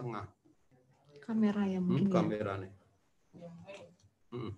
tengah. Kamera ya mungkin. Hmm, ya. kamera ya. nih. Hmm.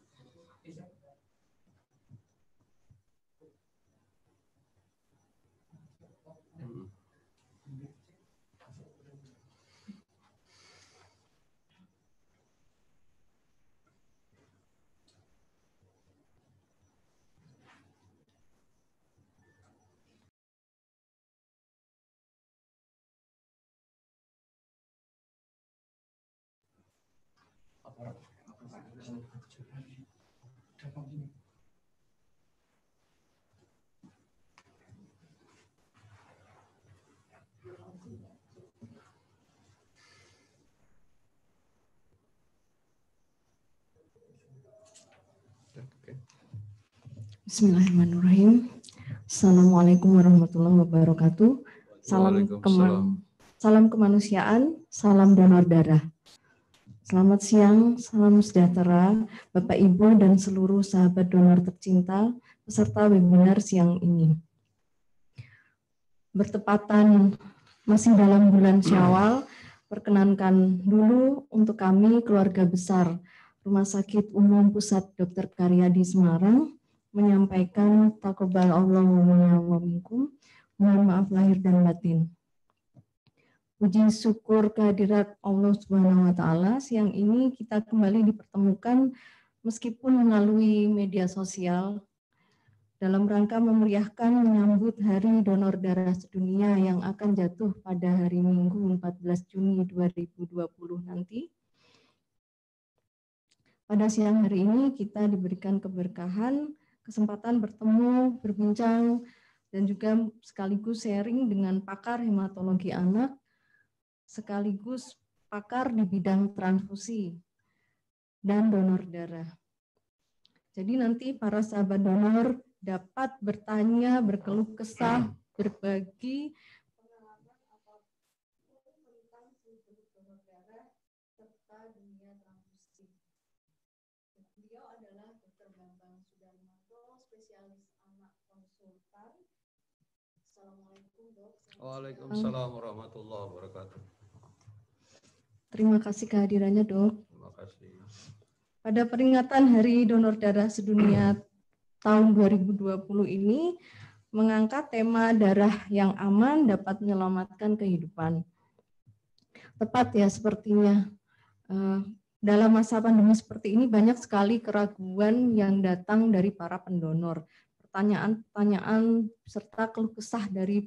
Bismillahirrahmanirrahim. Assalamualaikum warahmatullahi wabarakatuh. Salam kema salam kemanusiaan, salam donor darah. Selamat siang, salam sejahtera Bapak Ibu dan seluruh sahabat donor tercinta peserta webinar siang ini. Bertepatan masih dalam bulan Syawal, perkenankan dulu untuk kami keluarga besar Rumah Sakit Umum Pusat Dr. Karyadi Semarang menyampaikan takobal Allah wa minkum. Mohon maaf lahir dan batin. Puji syukur kehadirat Allah Subhanahu wa taala siang ini kita kembali dipertemukan meskipun melalui media sosial dalam rangka memeriahkan menyambut Hari Donor Darah Sedunia yang akan jatuh pada hari Minggu 14 Juni 2020 nanti. Pada siang hari ini kita diberikan keberkahan kesempatan bertemu, berbincang, dan juga sekaligus sharing dengan pakar hematologi anak, sekaligus pakar di bidang transfusi dan donor darah. Jadi nanti para sahabat donor dapat bertanya, berkeluh kesah, berbagi Waalaikumsalam warahmatullahi wabarakatuh. Terima kasih kehadirannya, Dok. Terima kasih. Pada peringatan Hari Donor Darah Sedunia tahun 2020 ini mengangkat tema darah yang aman dapat menyelamatkan kehidupan. Tepat ya sepertinya. Eh, dalam masa pandemi seperti ini banyak sekali keraguan yang datang dari para pendonor. Pertanyaan-pertanyaan serta keluh kesah dari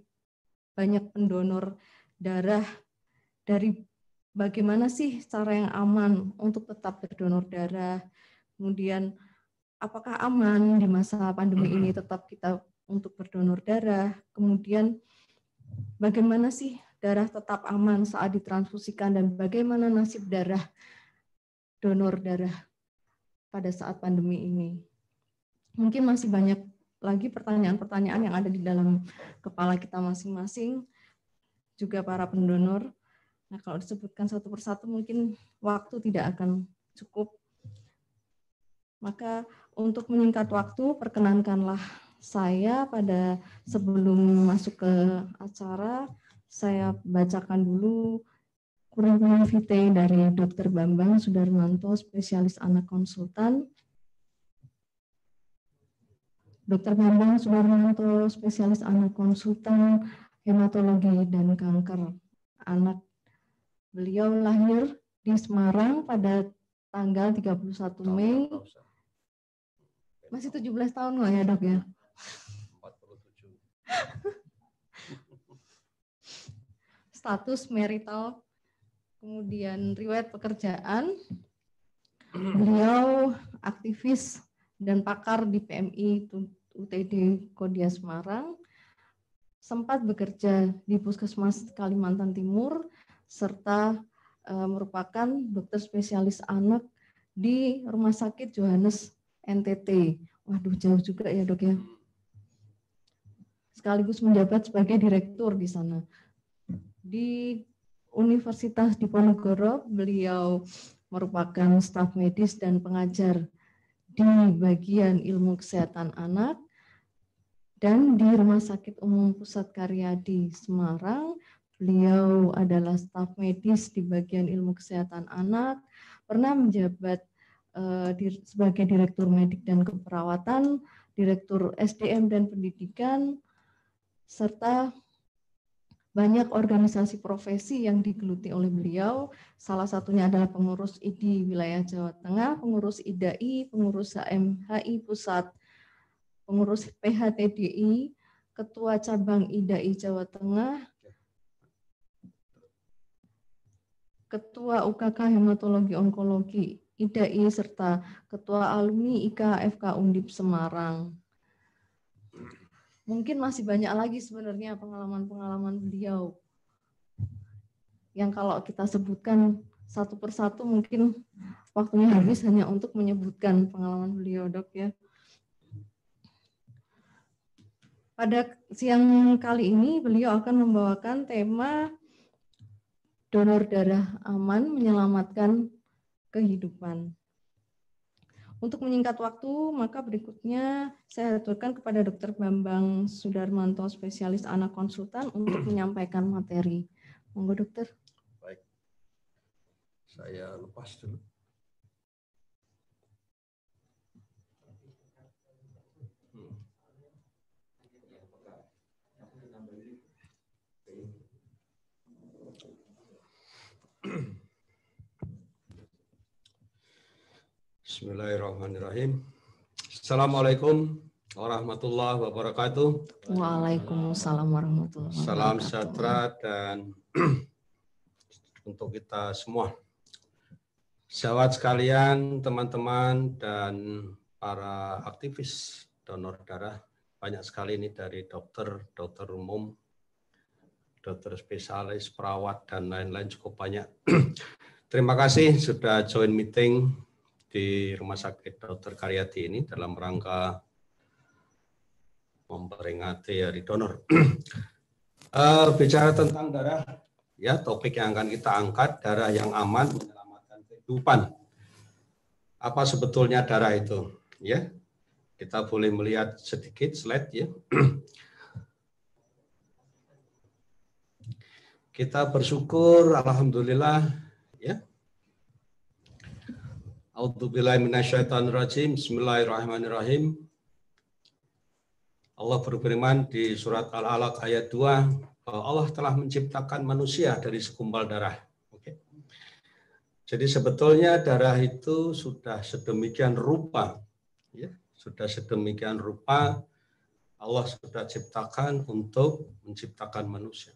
banyak pendonor darah dari bagaimana sih cara yang aman untuk tetap berdonor darah, kemudian apakah aman di masa pandemi ini tetap kita untuk berdonor darah, kemudian bagaimana sih darah tetap aman saat ditransfusikan dan bagaimana nasib darah donor darah pada saat pandemi ini. Mungkin masih banyak lagi pertanyaan-pertanyaan yang ada di dalam kepala kita masing-masing, juga para pendonor. Nah, kalau disebutkan satu persatu mungkin waktu tidak akan cukup. Maka untuk menyingkat waktu, perkenankanlah saya pada sebelum masuk ke acara, saya bacakan dulu kurikulum vitae dari Dr. Bambang Sudarmanto, spesialis anak konsultan, Dr. Bambang Subarnanto, spesialis anak konsultan hematologi dan kanker anak. Beliau lahir di Semarang pada tanggal 31 Mei. Masih 17 tahun nggak ya dok ya? 47. Status marital, kemudian riwayat pekerjaan. Beliau aktivis dan pakar di PMI UTD Kodia Semarang, sempat bekerja di Puskesmas Kalimantan Timur, serta e, merupakan dokter spesialis anak di Rumah Sakit Johannes NTT. Waduh, jauh juga ya dok ya. Sekaligus menjabat sebagai direktur di sana. Di Universitas Diponegoro, beliau merupakan staf medis dan pengajar di bagian ilmu kesehatan anak dan di Rumah Sakit Umum Pusat Karyadi Semarang. Beliau adalah staf medis di bagian ilmu kesehatan anak, pernah menjabat eh, sebagai Direktur Medik dan Keperawatan, Direktur SDM dan Pendidikan, serta banyak organisasi profesi yang digeluti oleh beliau. Salah satunya adalah pengurus IDI wilayah Jawa Tengah, pengurus IDAI, pengurus HMHI Pusat, pengurus PHTDI, ketua cabang IDAI Jawa Tengah, ketua UKK Hematologi Onkologi IDAI serta ketua alumni IKFK Undip Semarang mungkin masih banyak lagi sebenarnya pengalaman-pengalaman beliau yang kalau kita sebutkan satu persatu mungkin waktunya habis hanya untuk menyebutkan pengalaman beliau dok ya. Pada siang kali ini beliau akan membawakan tema donor darah aman menyelamatkan kehidupan. Untuk menyingkat waktu, maka berikutnya saya aturkan kepada Dr. Bambang Sudarmanto, spesialis anak konsultan untuk menyampaikan materi. Monggo dokter. Baik. Saya lepas dulu. Bismillahirrahmanirrahim. Assalamualaikum warahmatullahi wabarakatuh. Waalaikumsalam warahmatullahi wabarakatuh. Salam sejahtera dan untuk kita semua. Sahabat sekalian, teman-teman dan para aktivis donor darah, banyak sekali ini dari dokter, dokter umum, dokter spesialis, perawat dan lain-lain cukup banyak. Terima kasih sudah join meeting di Rumah Sakit Dr. Karyati ini dalam rangka memperingati Hari Donor. uh, bicara tentang darah, ya topik yang akan kita angkat darah yang aman menyelamatkan kehidupan. Apa sebetulnya darah itu? Ya, kita boleh melihat sedikit slide ya. kita bersyukur, alhamdulillah rajim. Bismillahirrahmanirrahim. Allah berfirman di surat Al-Alaq ayat 2, bahwa Allah telah menciptakan manusia dari sekumpal darah. Oke. Jadi sebetulnya darah itu sudah sedemikian rupa, ya, sudah sedemikian rupa Allah sudah ciptakan untuk menciptakan manusia.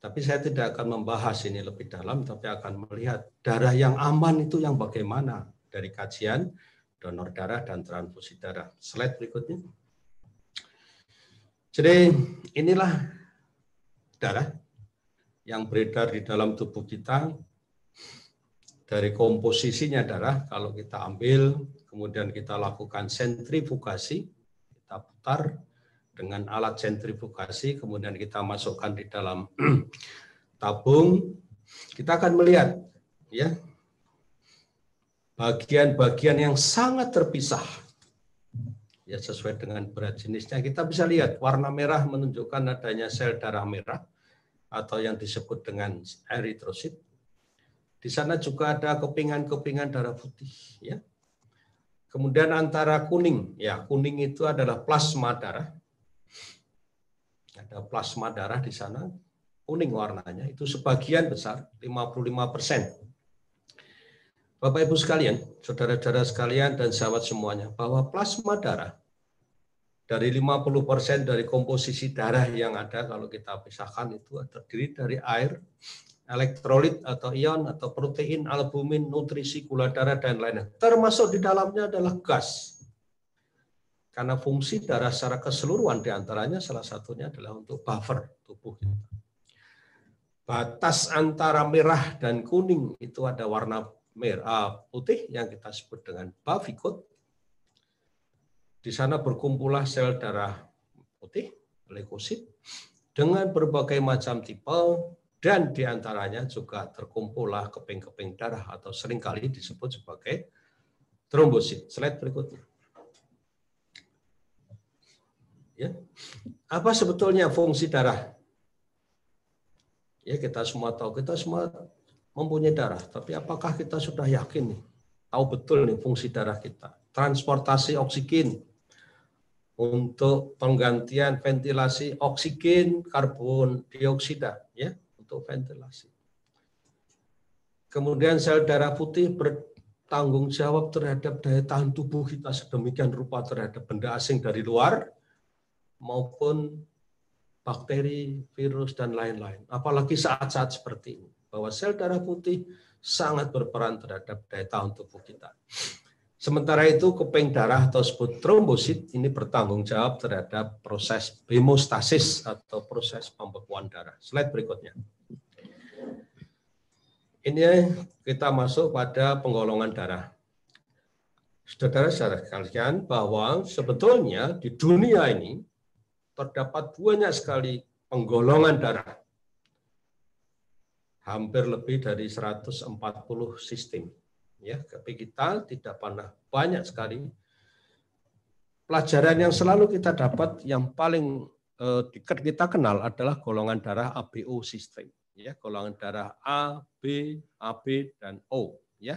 Tapi saya tidak akan membahas ini lebih dalam, tapi akan melihat darah yang aman itu yang bagaimana dari kajian donor darah dan transfusi darah. Slide berikutnya. Jadi inilah darah yang beredar di dalam tubuh kita dari komposisinya darah kalau kita ambil kemudian kita lakukan sentrifugasi kita putar dengan alat sentrifugasi, kemudian kita masukkan di dalam tabung. Kita akan melihat ya bagian-bagian yang sangat terpisah. Ya sesuai dengan berat jenisnya kita bisa lihat warna merah menunjukkan adanya sel darah merah atau yang disebut dengan eritrosit. Di sana juga ada kepingan-kepingan darah putih ya. Kemudian antara kuning, ya kuning itu adalah plasma darah ada plasma darah di sana, kuning warnanya, itu sebagian besar, 55 persen. Bapak Ibu sekalian, saudara-saudara sekalian dan sahabat semuanya, bahwa plasma darah dari 50 persen dari komposisi darah yang ada kalau kita pisahkan itu terdiri dari air, elektrolit atau ion atau protein, albumin, nutrisi, gula darah dan lain-lain Termasuk di dalamnya adalah gas karena fungsi darah secara keseluruhan diantaranya salah satunya adalah untuk buffer tubuh kita. Batas antara merah dan kuning itu ada warna merah putih yang kita sebut dengan bavikut. Di sana berkumpulah sel darah putih, leukosit, dengan berbagai macam tipe dan diantaranya juga terkumpulah keping-keping darah atau seringkali disebut sebagai trombosit. Slide berikutnya. Ya. Apa sebetulnya fungsi darah? Ya kita semua tahu, kita semua mempunyai darah. Tapi apakah kita sudah yakin nih, tahu betul nih fungsi darah kita? Transportasi oksigen untuk penggantian ventilasi oksigen karbon dioksida ya untuk ventilasi. Kemudian sel darah putih bertanggung jawab terhadap daya tahan tubuh kita sedemikian rupa terhadap benda asing dari luar maupun bakteri, virus, dan lain-lain. Apalagi saat-saat seperti ini, bahwa sel darah putih sangat berperan terhadap daya tahan tubuh kita. Sementara itu, keping darah atau sebut trombosit ini bertanggung jawab terhadap proses hemostasis atau proses pembekuan darah. Slide berikutnya. Ini kita masuk pada penggolongan darah. Saudara-saudara sekalian, bahwa sebetulnya di dunia ini terdapat banyak sekali penggolongan darah. Hampir lebih dari 140 sistem. Ya, tapi kita tidak pernah banyak sekali pelajaran yang selalu kita dapat yang paling eh, kita kenal adalah golongan darah ABO sistem ya golongan darah A, B, AB dan O ya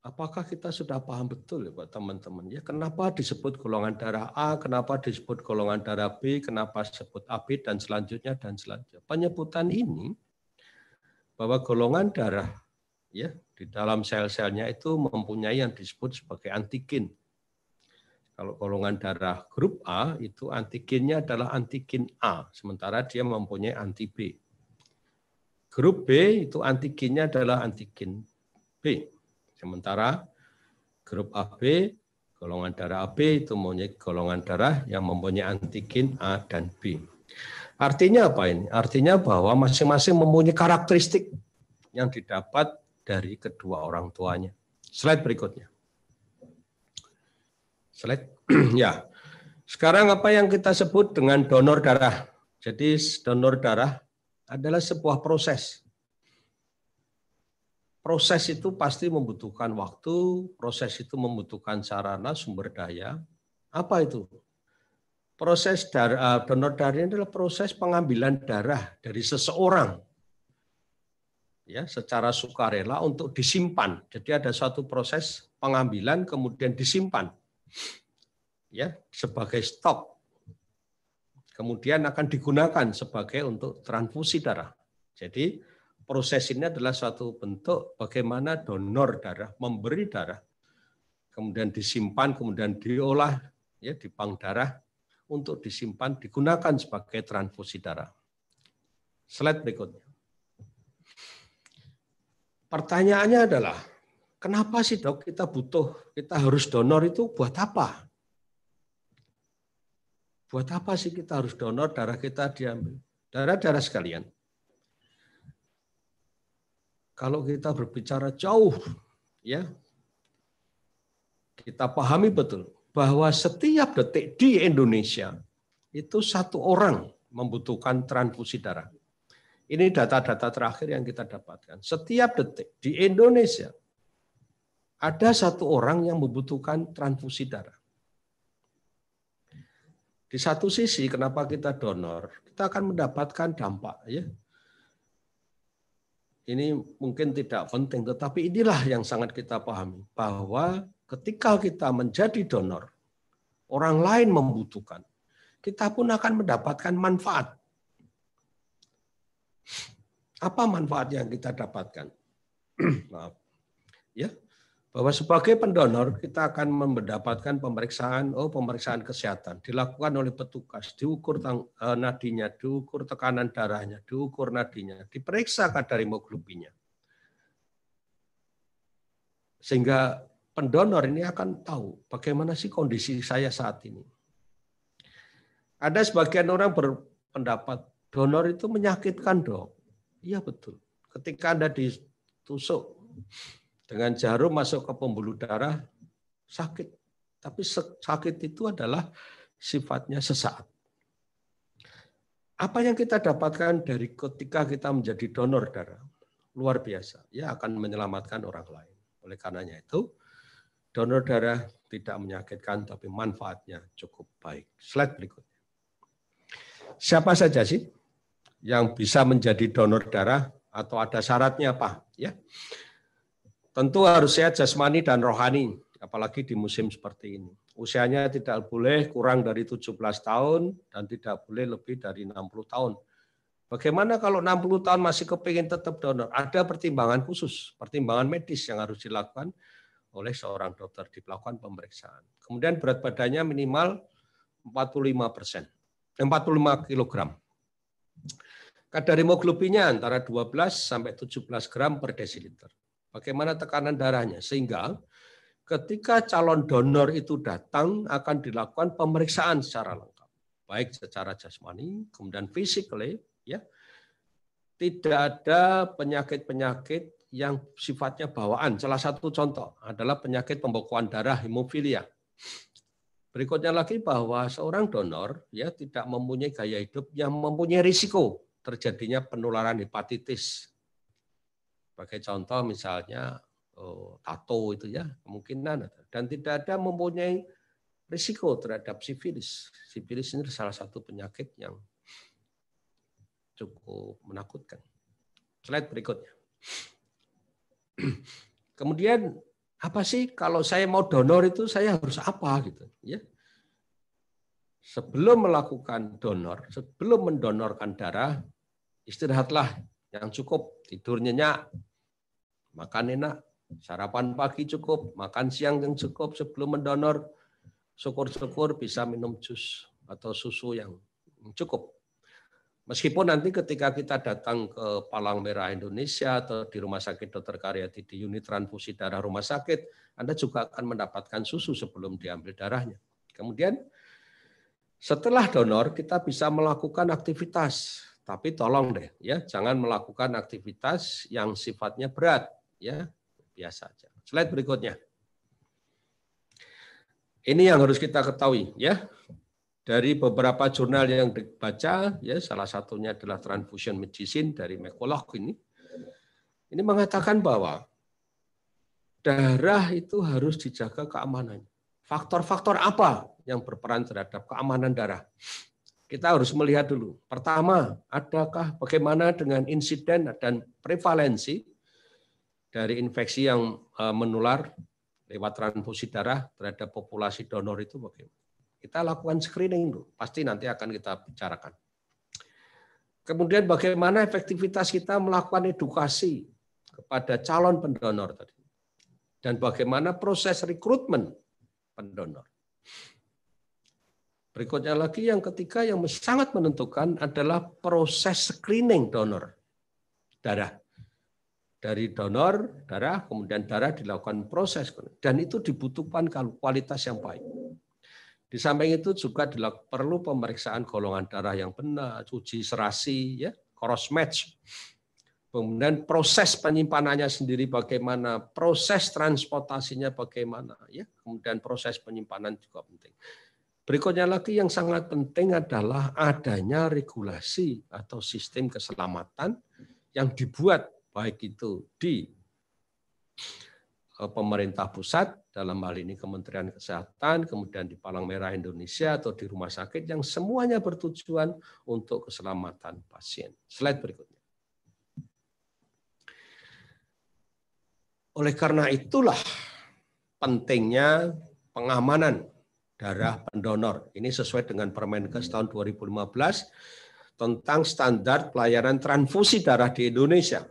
Apakah kita sudah paham betul ya Pak teman-teman ya kenapa disebut golongan darah A, kenapa disebut golongan darah B, kenapa disebut AB dan selanjutnya dan selanjutnya. Penyebutan ini bahwa golongan darah ya di dalam sel-selnya itu mempunyai yang disebut sebagai antigen. Kalau golongan darah grup A itu antigennya adalah antigen A, sementara dia mempunyai anti B. Grup B itu antigennya adalah antigen B Sementara grup AB, golongan darah AB itu mempunyai golongan darah yang mempunyai antigen A dan B. Artinya apa ini? Artinya bahwa masing-masing mempunyai karakteristik yang didapat dari kedua orang tuanya. Slide berikutnya. Slide. ya. Sekarang apa yang kita sebut dengan donor darah? Jadi donor darah adalah sebuah proses proses itu pasti membutuhkan waktu, proses itu membutuhkan sarana sumber daya. Apa itu? Proses darah, eh, donor darah ini adalah proses pengambilan darah dari seseorang ya secara sukarela untuk disimpan. Jadi ada suatu proses pengambilan kemudian disimpan. Ya, sebagai stok. Kemudian akan digunakan sebagai untuk transfusi darah. Jadi proses ini adalah suatu bentuk bagaimana donor darah memberi darah, kemudian disimpan, kemudian diolah ya di bank darah untuk disimpan digunakan sebagai transfusi darah. Slide berikutnya. Pertanyaannya adalah kenapa sih dok kita butuh kita harus donor itu buat apa? Buat apa sih kita harus donor darah kita diambil? Darah-darah sekalian kalau kita berbicara jauh ya kita pahami betul bahwa setiap detik di Indonesia itu satu orang membutuhkan transfusi darah. Ini data-data terakhir yang kita dapatkan. Setiap detik di Indonesia ada satu orang yang membutuhkan transfusi darah. Di satu sisi kenapa kita donor, kita akan mendapatkan dampak ya ini mungkin tidak penting, tetapi inilah yang sangat kita pahami bahwa ketika kita menjadi donor, orang lain membutuhkan, kita pun akan mendapatkan manfaat. Apa manfaat yang kita dapatkan? Maaf. Ya, bahwa sebagai pendonor kita akan mendapatkan pemeriksaan oh pemeriksaan kesehatan dilakukan oleh petugas diukur tang, eh, nadinya diukur tekanan darahnya diukur nadinya diperiksa kadar hemoglobinnya sehingga pendonor ini akan tahu bagaimana sih kondisi saya saat ini ada sebagian orang berpendapat donor itu menyakitkan dok iya betul ketika anda ditusuk dengan jarum masuk ke pembuluh darah sakit. Tapi sakit itu adalah sifatnya sesaat. Apa yang kita dapatkan dari ketika kita menjadi donor darah? Luar biasa. Ya akan menyelamatkan orang lain. Oleh karenanya itu, donor darah tidak menyakitkan tapi manfaatnya cukup baik. Slide berikutnya. Siapa saja sih yang bisa menjadi donor darah atau ada syaratnya apa? Ya. Tentu harus sehat jasmani dan rohani, apalagi di musim seperti ini. Usianya tidak boleh kurang dari 17 tahun dan tidak boleh lebih dari 60 tahun. Bagaimana kalau 60 tahun masih kepingin tetap donor? Ada pertimbangan khusus, pertimbangan medis yang harus dilakukan oleh seorang dokter di pelakuan pemeriksaan. Kemudian berat badannya minimal 45 persen, 45 kilogram. Kadar hemoglobinnya antara 12 sampai 17 gram per desiliter bagaimana tekanan darahnya sehingga ketika calon donor itu datang akan dilakukan pemeriksaan secara lengkap baik secara jasmani kemudian physically ya tidak ada penyakit-penyakit yang sifatnya bawaan salah satu contoh adalah penyakit pembekuan darah hemofilia berikutnya lagi bahwa seorang donor ya tidak mempunyai gaya hidup yang mempunyai risiko terjadinya penularan hepatitis sebagai contoh misalnya oh, tato itu ya kemungkinan ada. dan tidak ada mempunyai risiko terhadap sifilis. Sifilis ini salah satu penyakit yang cukup menakutkan. Slide berikutnya. Kemudian apa sih kalau saya mau donor itu saya harus apa gitu ya? Sebelum melakukan donor, sebelum mendonorkan darah, istirahatlah yang cukup, tidurnya nyenyak, makan enak, sarapan pagi cukup, makan siang yang cukup sebelum mendonor, syukur-syukur bisa minum jus atau susu yang cukup. Meskipun nanti ketika kita datang ke Palang Merah Indonesia atau di Rumah Sakit Dokter Karyati di unit transfusi darah rumah sakit, Anda juga akan mendapatkan susu sebelum diambil darahnya. Kemudian setelah donor kita bisa melakukan aktivitas, tapi tolong deh ya, jangan melakukan aktivitas yang sifatnya berat ya biasa aja. Slide berikutnya. Ini yang harus kita ketahui ya. Dari beberapa jurnal yang dibaca, ya salah satunya adalah Transfusion Medicine dari Mekolog ini. Ini mengatakan bahwa darah itu harus dijaga keamanannya. Faktor-faktor apa yang berperan terhadap keamanan darah? Kita harus melihat dulu. Pertama, adakah bagaimana dengan insiden dan prevalensi dari infeksi yang eh, menular lewat transfusi darah terhadap populasi donor itu bagaimana? Kita lakukan screening dulu, pasti nanti akan kita bicarakan. Kemudian bagaimana efektivitas kita melakukan edukasi kepada calon pendonor tadi. Dan bagaimana proses rekrutmen pendonor. Berikutnya lagi yang ketiga yang sangat menentukan adalah proses screening donor darah dari donor darah, kemudian darah dilakukan proses dan itu dibutuhkan kalau kualitas yang baik. Di samping itu juga perlu pemeriksaan golongan darah yang benar, uji serasi, ya, cross match. Kemudian proses penyimpanannya sendiri bagaimana, proses transportasinya bagaimana, ya. Kemudian proses penyimpanan juga penting. Berikutnya lagi yang sangat penting adalah adanya regulasi atau sistem keselamatan yang dibuat baik itu di eh, pemerintah pusat dalam hal ini Kementerian Kesehatan, kemudian di Palang Merah Indonesia atau di rumah sakit yang semuanya bertujuan untuk keselamatan pasien. Slide berikutnya. Oleh karena itulah pentingnya pengamanan darah pendonor. Ini sesuai dengan Permenkes tahun 2015 tentang standar pelayanan transfusi darah di Indonesia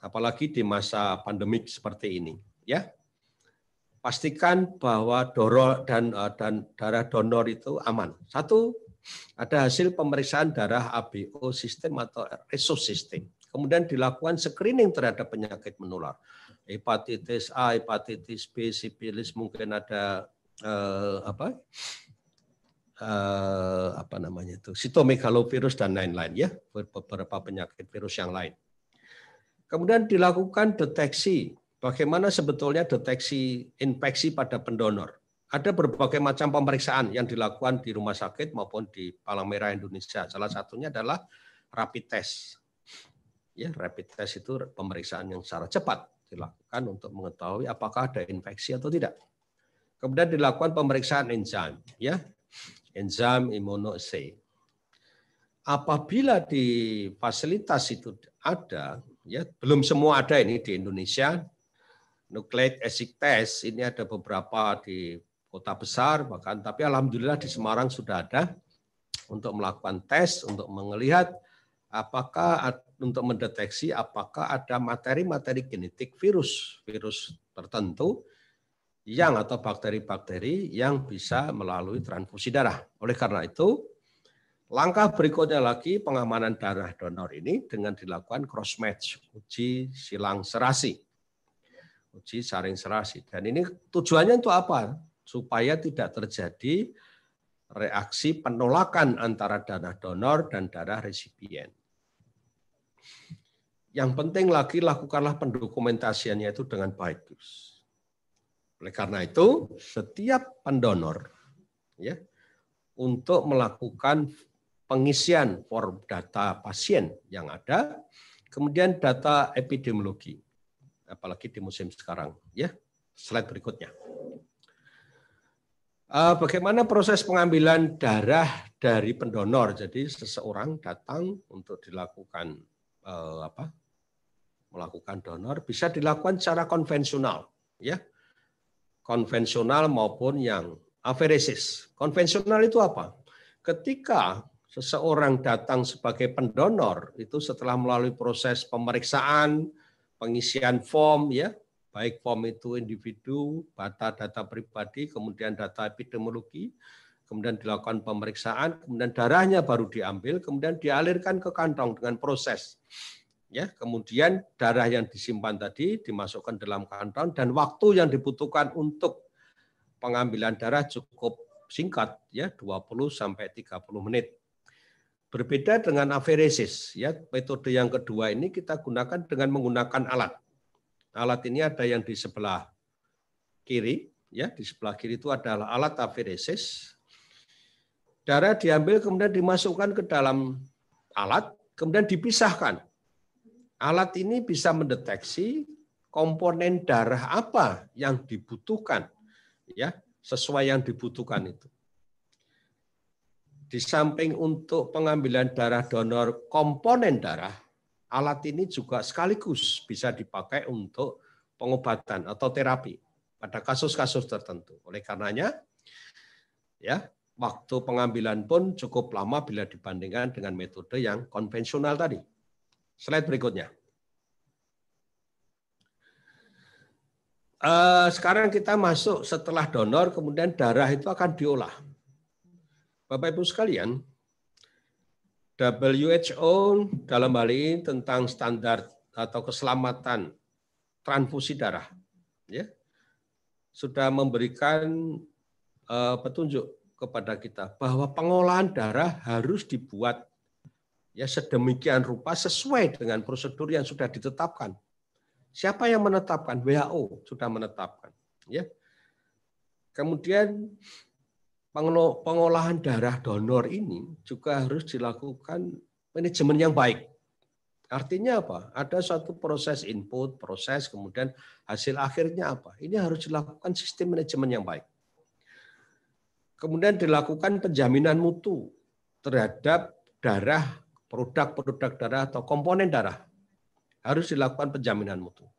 apalagi di masa pandemik seperti ini, ya. Pastikan bahwa doro dan eh, dan darah donor itu aman. Satu, ada hasil pemeriksaan darah ABO sistem atau reso sistem. Kemudian dilakukan screening terhadap penyakit menular. Hepatitis A, hepatitis B, sipilis mungkin ada eh, apa? Eh, apa namanya itu? Sitomegalovirus dan lain-lain ya, beberapa penyakit virus yang lain. Kemudian dilakukan deteksi, bagaimana sebetulnya deteksi infeksi pada pendonor. Ada berbagai macam pemeriksaan yang dilakukan di rumah sakit maupun di Palang Merah Indonesia. Salah satunya adalah rapid test. Ya, rapid test itu pemeriksaan yang secara cepat dilakukan untuk mengetahui apakah ada infeksi atau tidak. Kemudian dilakukan pemeriksaan enzim, ya, enzim immunoassay. Apabila di fasilitas itu ada, ya belum semua ada ini di Indonesia. Nucleic acid test ini ada beberapa di kota besar bahkan tapi alhamdulillah di Semarang sudah ada untuk melakukan tes untuk melihat apakah untuk mendeteksi apakah ada materi-materi genetik virus virus tertentu yang atau bakteri-bakteri yang bisa melalui transfusi darah. Oleh karena itu, Langkah berikutnya lagi pengamanan darah donor ini dengan dilakukan cross match, uji silang serasi. Uji saring serasi. Dan ini tujuannya untuk apa? Supaya tidak terjadi reaksi penolakan antara darah donor dan darah resipien. Yang penting lagi lakukanlah pendokumentasiannya itu dengan baik. Oleh karena itu, setiap pendonor ya untuk melakukan pengisian form data pasien yang ada, kemudian data epidemiologi, apalagi di musim sekarang. Ya, slide berikutnya. Eh, bagaimana proses pengambilan darah dari pendonor? Jadi seseorang datang untuk dilakukan eh, apa? Melakukan donor bisa dilakukan secara konvensional, ya, konvensional maupun yang aferesis. Konvensional itu apa? Ketika seseorang datang sebagai pendonor itu setelah melalui proses pemeriksaan, pengisian form ya, baik form itu individu, data data pribadi, kemudian data epidemiologi, kemudian dilakukan pemeriksaan, kemudian darahnya baru diambil, kemudian dialirkan ke kantong dengan proses. Ya, kemudian darah yang disimpan tadi dimasukkan dalam kantong dan waktu yang dibutuhkan untuk pengambilan darah cukup singkat ya 20 sampai 30 menit Berbeda dengan aferesis, ya metode yang kedua ini kita gunakan dengan menggunakan alat. Alat ini ada yang di sebelah kiri, ya di sebelah kiri itu adalah alat aferesis. Darah diambil kemudian dimasukkan ke dalam alat, kemudian dipisahkan. Alat ini bisa mendeteksi komponen darah apa yang dibutuhkan, ya sesuai yang dibutuhkan itu di samping untuk pengambilan darah donor komponen darah, alat ini juga sekaligus bisa dipakai untuk pengobatan atau terapi pada kasus-kasus tertentu. Oleh karenanya, ya waktu pengambilan pun cukup lama bila dibandingkan dengan metode yang konvensional tadi. Slide berikutnya. Eh, sekarang kita masuk setelah donor, kemudian darah itu akan diolah Bapak Ibu sekalian, WHO dalam hal ini tentang standar atau keselamatan transfusi darah ya sudah memberikan uh, petunjuk kepada kita bahwa pengolahan darah harus dibuat ya sedemikian rupa sesuai dengan prosedur yang sudah ditetapkan. Siapa yang menetapkan? WHO sudah menetapkan ya. Kemudian pengolahan darah donor ini juga harus dilakukan manajemen yang baik. Artinya apa? Ada suatu proses input, proses, kemudian hasil akhirnya apa? Ini harus dilakukan sistem manajemen yang baik. Kemudian dilakukan penjaminan mutu terhadap darah, produk-produk darah atau komponen darah. Harus dilakukan penjaminan mutu.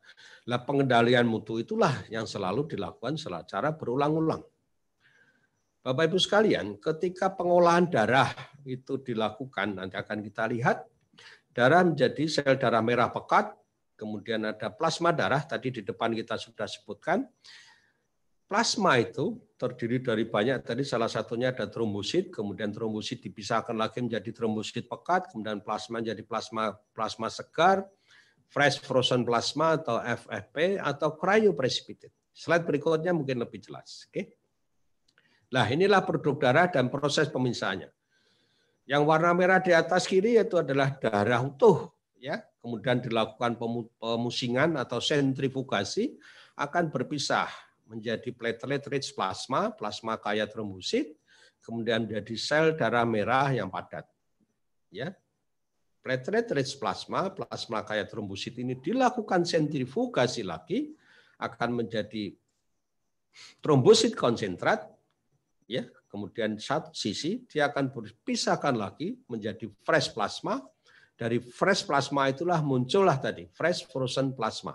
Nah, pengendalian mutu itulah yang selalu dilakukan secara berulang-ulang Bapak Ibu sekalian, ketika pengolahan darah itu dilakukan, nanti akan kita lihat darah menjadi sel darah merah pekat, kemudian ada plasma darah tadi di depan kita sudah sebutkan. Plasma itu terdiri dari banyak tadi salah satunya ada trombosit, kemudian trombosit dipisahkan lagi menjadi trombosit pekat, kemudian plasma menjadi plasma plasma segar, fresh frozen plasma atau FFP atau cryoprecipitate. Slide berikutnya mungkin lebih jelas. Oke. Okay? Nah inilah produk darah dan proses pemisahannya. Yang warna merah di atas kiri yaitu adalah darah utuh, ya. Kemudian dilakukan pemusingan atau sentrifugasi akan berpisah menjadi platelet rich plasma, plasma kaya trombosit, kemudian menjadi sel darah merah yang padat. Ya. Platelet rich plasma, plasma kaya trombosit ini dilakukan sentrifugasi lagi akan menjadi trombosit konsentrat ya kemudian satu sisi dia akan berpisahkan lagi menjadi fresh plasma dari fresh plasma itulah muncullah tadi fresh frozen plasma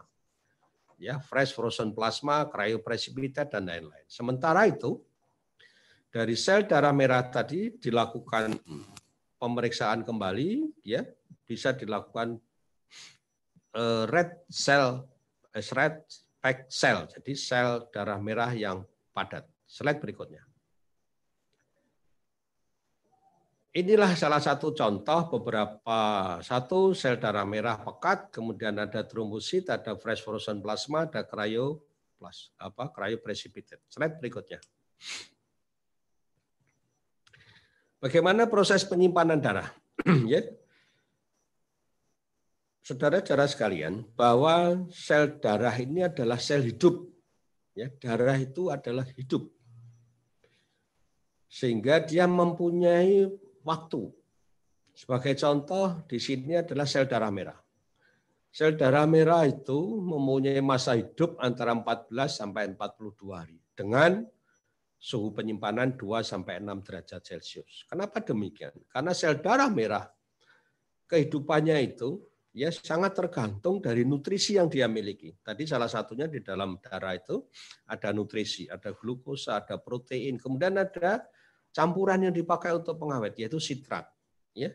ya fresh frozen plasma cryoprecipitated dan lain-lain sementara itu dari sel darah merah tadi dilakukan pemeriksaan kembali ya bisa dilakukan eh, red cell eh, red pack cell jadi sel darah merah yang padat slide berikutnya Inilah salah satu contoh beberapa satu sel darah merah pekat, kemudian ada trombosit, ada fresh frozen plasma, ada cryo plus apa cryo precipitate. Slide berikutnya. Bagaimana proses penyimpanan darah? ya. Saudara-saudara sekalian, bahwa sel darah ini adalah sel hidup. Ya, darah itu adalah hidup. Sehingga dia mempunyai waktu. Sebagai contoh, di sini adalah sel darah merah. Sel darah merah itu mempunyai masa hidup antara 14 sampai 42 hari dengan suhu penyimpanan 2 sampai 6 derajat Celcius. Kenapa demikian? Karena sel darah merah kehidupannya itu ya sangat tergantung dari nutrisi yang dia miliki. Tadi salah satunya di dalam darah itu ada nutrisi, ada glukosa, ada protein, kemudian ada campuran yang dipakai untuk pengawet yaitu sitrat ya.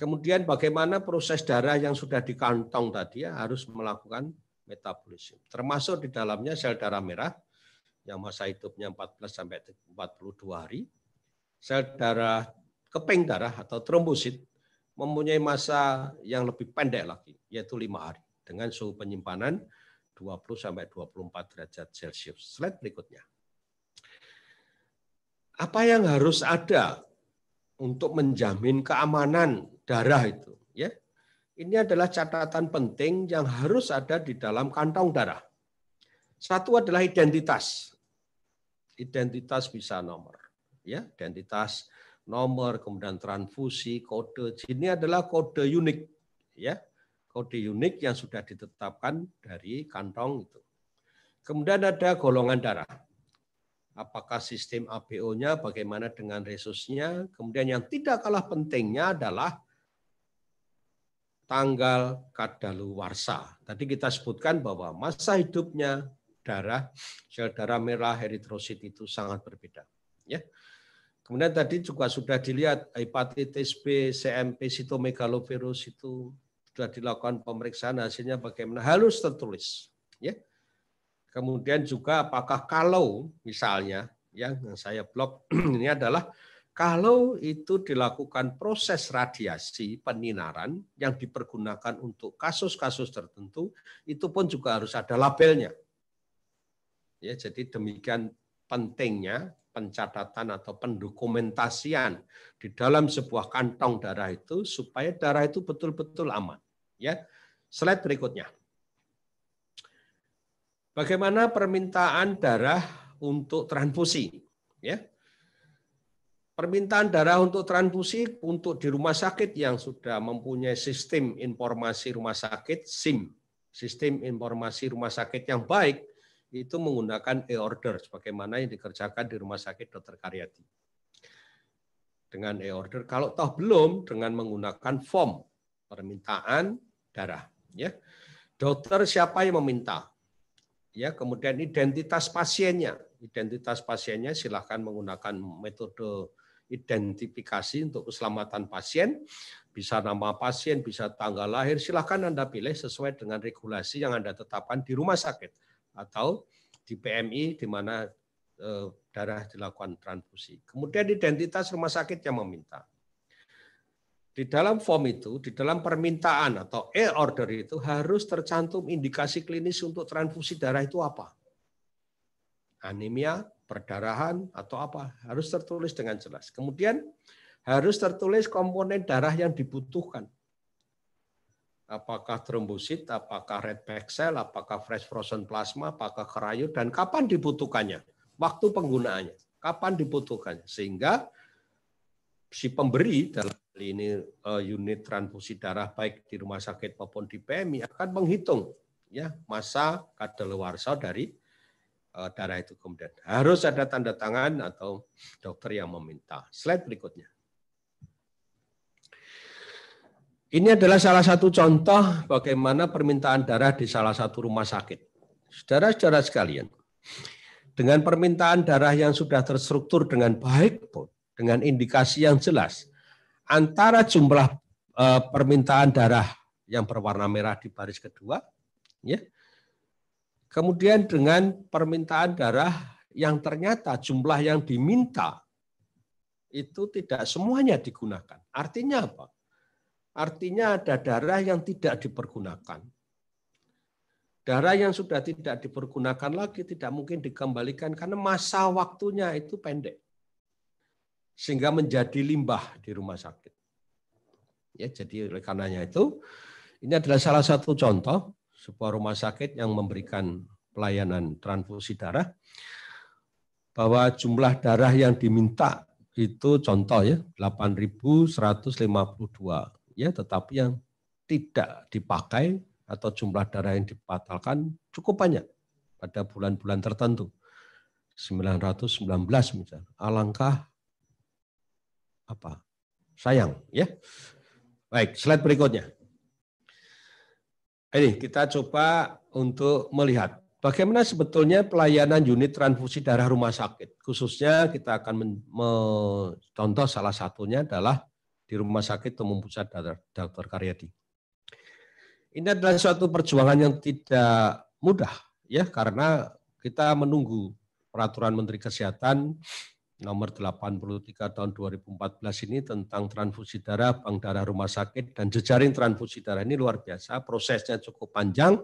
Kemudian bagaimana proses darah yang sudah di kantong tadi ya, harus melakukan metabolisme. Termasuk di dalamnya sel darah merah yang masa hidupnya 14 sampai 42 hari. Sel darah keping darah atau trombosit mempunyai masa yang lebih pendek lagi yaitu lima hari dengan suhu penyimpanan 20 sampai 24 derajat Celcius. Slide berikutnya apa yang harus ada untuk menjamin keamanan darah itu ya ini adalah catatan penting yang harus ada di dalam kantong darah satu adalah identitas identitas bisa nomor ya identitas nomor kemudian transfusi kode ini adalah kode unik ya kode unik yang sudah ditetapkan dari kantong itu kemudian ada golongan darah apakah sistem APO-nya, bagaimana dengan resusnya. Kemudian yang tidak kalah pentingnya adalah tanggal kadaluwarsa. Tadi kita sebutkan bahwa masa hidupnya darah sel darah merah eritrosit itu sangat berbeda. Ya. Kemudian tadi juga sudah dilihat hepatitis B, CMP, sitomegalovirus itu sudah dilakukan pemeriksaan hasilnya bagaimana halus tertulis. Ya. Kemudian juga apakah kalau misalnya ya, yang saya blok ini adalah kalau itu dilakukan proses radiasi peninaran yang dipergunakan untuk kasus-kasus tertentu, itu pun juga harus ada labelnya. Ya, jadi demikian pentingnya pencatatan atau pendokumentasian di dalam sebuah kantong darah itu supaya darah itu betul-betul aman. Ya, slide berikutnya. Bagaimana permintaan darah untuk transfusi? Ya, permintaan darah untuk transfusi untuk di rumah sakit yang sudah mempunyai sistem informasi rumah sakit SIM, sistem informasi rumah sakit yang baik itu menggunakan e-order sebagaimana yang dikerjakan di rumah sakit Dr. Karyadi. Dengan e-order kalau toh belum dengan menggunakan form permintaan darah ya. Dokter siapa yang meminta? ya kemudian identitas pasiennya identitas pasiennya silahkan menggunakan metode identifikasi untuk keselamatan pasien bisa nama pasien bisa tanggal lahir silahkan anda pilih sesuai dengan regulasi yang anda tetapkan di rumah sakit atau di PMI di mana eh, darah dilakukan transfusi kemudian identitas rumah sakit yang meminta di dalam form itu, di dalam permintaan atau e-order itu harus tercantum indikasi klinis untuk transfusi darah itu apa. Anemia, perdarahan, atau apa. Harus tertulis dengan jelas. Kemudian harus tertulis komponen darah yang dibutuhkan. Apakah trombosit, apakah red pack cell, apakah fresh frozen plasma, apakah kerayu dan kapan dibutuhkannya. Waktu penggunaannya, kapan dibutuhkannya. Sehingga si pemberi dalam ini eh, unit transfusi darah baik di rumah sakit maupun di PMI akan menghitung ya masa kadaluarsa dari eh, darah itu kemudian harus ada tanda tangan atau dokter yang meminta. Slide berikutnya. Ini adalah salah satu contoh bagaimana permintaan darah di salah satu rumah sakit. Saudara-saudara sekalian, dengan permintaan darah yang sudah terstruktur dengan baik pun, dengan indikasi yang jelas, antara jumlah uh, permintaan darah yang berwarna merah di baris kedua, ya, kemudian dengan permintaan darah yang ternyata jumlah yang diminta itu tidak semuanya digunakan. Artinya apa? Artinya ada darah yang tidak dipergunakan. Darah yang sudah tidak dipergunakan lagi tidak mungkin dikembalikan karena masa waktunya itu pendek sehingga menjadi limbah di rumah sakit. Ya, jadi oleh karenanya itu ini adalah salah satu contoh sebuah rumah sakit yang memberikan pelayanan transfusi darah bahwa jumlah darah yang diminta itu contoh ya 8.152 ya tetapi yang tidak dipakai atau jumlah darah yang dibatalkan cukup banyak pada bulan-bulan tertentu 919 misalnya alangkah apa sayang ya baik slide berikutnya ini kita coba untuk melihat bagaimana sebetulnya pelayanan unit transfusi darah rumah sakit khususnya kita akan mencontoh salah satunya adalah di rumah sakit umum pusat Dr. Karyadi ini adalah suatu perjuangan yang tidak mudah ya karena kita menunggu peraturan Menteri Kesehatan nomor 83 tahun 2014 ini tentang transfusi darah, bank darah rumah sakit, dan jejaring transfusi darah ini luar biasa. Prosesnya cukup panjang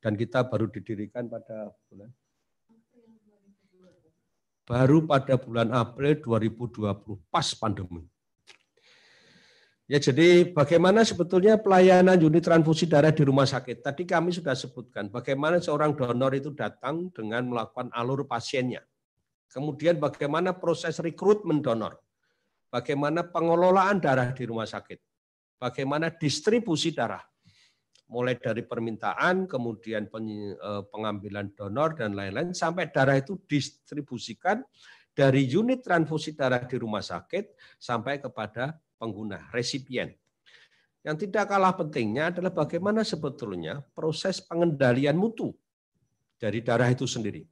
dan kita baru didirikan pada bulan baru pada bulan April 2020 pas pandemi. Ya jadi bagaimana sebetulnya pelayanan unit transfusi darah di rumah sakit? Tadi kami sudah sebutkan bagaimana seorang donor itu datang dengan melakukan alur pasiennya Kemudian bagaimana proses rekrutmen donor? Bagaimana pengelolaan darah di rumah sakit? Bagaimana distribusi darah? Mulai dari permintaan, kemudian e, pengambilan donor dan lain-lain sampai darah itu distribusikan dari unit transfusi darah di rumah sakit sampai kepada pengguna, resipien. Yang tidak kalah pentingnya adalah bagaimana sebetulnya proses pengendalian mutu dari darah itu sendiri.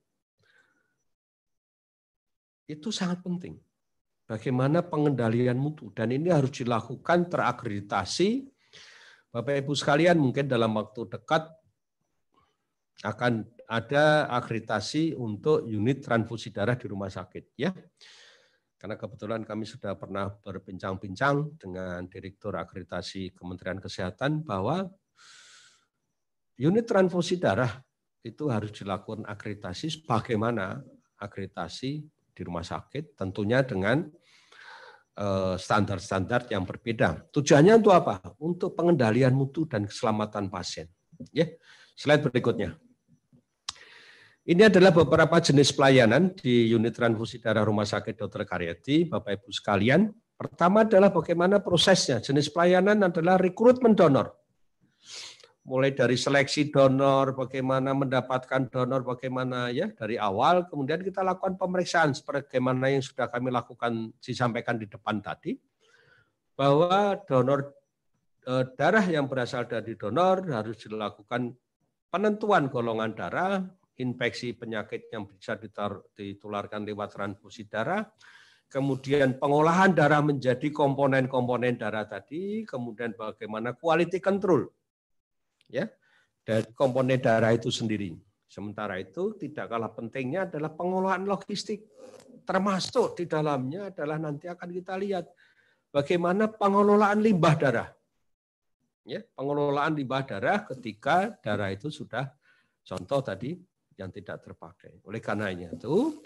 Itu sangat penting. Bagaimana pengendalian mutu dan ini harus dilakukan terakreditasi. Bapak Ibu sekalian mungkin dalam waktu dekat akan ada akreditasi untuk unit transfusi darah di rumah sakit ya. Karena kebetulan kami sudah pernah berbincang-bincang dengan Direktur Akreditasi Kementerian Kesehatan bahwa unit transfusi darah itu harus dilakukan akreditasi sebagaimana akreditasi di rumah sakit, tentunya dengan eh, standar-standar yang berbeda. Tujuannya untuk apa? Untuk pengendalian mutu dan keselamatan pasien. Ya, slide berikutnya. Ini adalah beberapa jenis pelayanan di unit transfusi darah Rumah Sakit Dr. Karyati, Bapak Ibu sekalian. Pertama adalah bagaimana prosesnya. Jenis pelayanan adalah rekrutmen donor mulai dari seleksi donor, bagaimana mendapatkan donor, bagaimana ya dari awal, kemudian kita lakukan pemeriksaan sebagaimana yang sudah kami lakukan disampaikan di depan tadi bahwa donor eh, darah yang berasal dari donor harus dilakukan penentuan golongan darah, infeksi penyakit yang bisa ditularkan lewat transfusi darah, kemudian pengolahan darah menjadi komponen-komponen darah tadi, kemudian bagaimana quality control ya dari komponen darah itu sendiri. Sementara itu tidak kalah pentingnya adalah pengolahan logistik. Termasuk di dalamnya adalah nanti akan kita lihat bagaimana pengelolaan limbah darah. Ya, pengelolaan limbah darah ketika darah itu sudah contoh tadi yang tidak terpakai. Oleh karenanya itu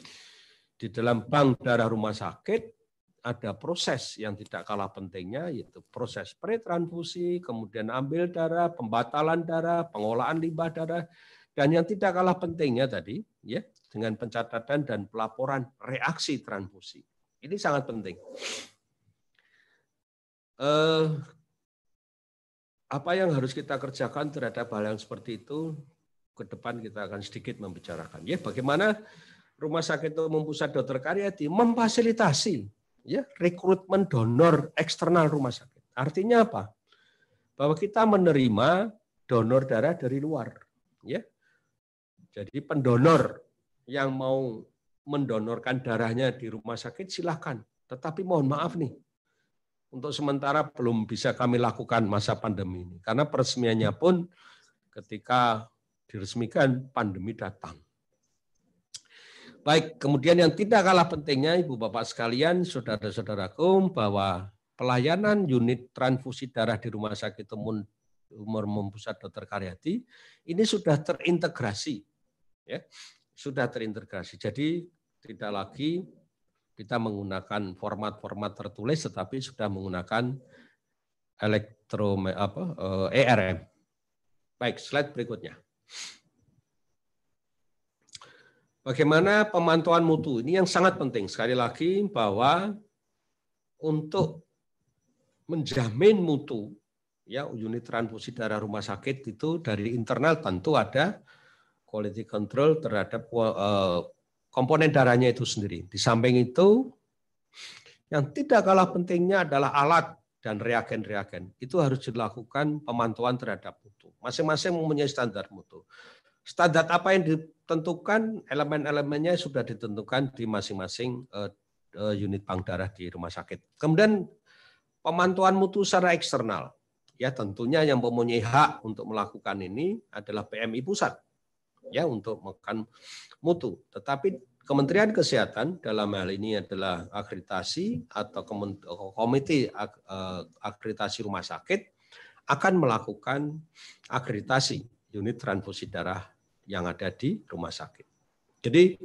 di dalam bank darah rumah sakit ada proses yang tidak kalah pentingnya yaitu proses pretransfusi, kemudian ambil darah, pembatalan darah, pengolahan limbah darah dan yang tidak kalah pentingnya tadi ya dengan pencatatan dan pelaporan reaksi transfusi. Ini sangat penting. Eh, apa yang harus kita kerjakan terhadap hal yang seperti itu ke depan kita akan sedikit membicarakan ya bagaimana rumah sakit umum pusat dokter karya memfasilitasi ya rekrutmen donor eksternal rumah sakit. Artinya apa? Bahwa kita menerima donor darah dari luar, ya. Jadi pendonor yang mau mendonorkan darahnya di rumah sakit silahkan. Tetapi mohon maaf nih, untuk sementara belum bisa kami lakukan masa pandemi ini. Karena peresmiannya pun ketika diresmikan pandemi datang. Baik, kemudian yang tidak kalah pentingnya Ibu Bapak sekalian, saudara-saudaraku, bahwa pelayanan unit transfusi darah di Rumah Sakit Umum Umur Mempusat Dr. Karyati ini sudah terintegrasi. Ya, sudah terintegrasi. Jadi tidak lagi kita menggunakan format-format tertulis tetapi sudah menggunakan elektro apa ERM. Baik, slide berikutnya. Bagaimana pemantauan mutu? Ini yang sangat penting. Sekali lagi bahwa untuk menjamin mutu ya unit transfusi darah rumah sakit itu dari internal tentu ada quality control terhadap eh, komponen darahnya itu sendiri. Di samping itu yang tidak kalah pentingnya adalah alat dan reagen-reagen. Itu harus dilakukan pemantauan terhadap mutu. Masing-masing mempunyai standar mutu standar apa yang ditentukan, elemen-elemennya sudah ditentukan di masing-masing eh, eh, unit bank darah di rumah sakit. Kemudian pemantauan mutu secara eksternal. Ya, tentunya yang mempunyai hak untuk melakukan ini adalah PMI pusat. Ya, untuk makan mutu. Tetapi Kementerian Kesehatan dalam hal ini adalah akreditasi atau komite eh, akreditasi rumah sakit akan melakukan akreditasi unit transfusi darah yang ada di rumah sakit. Jadi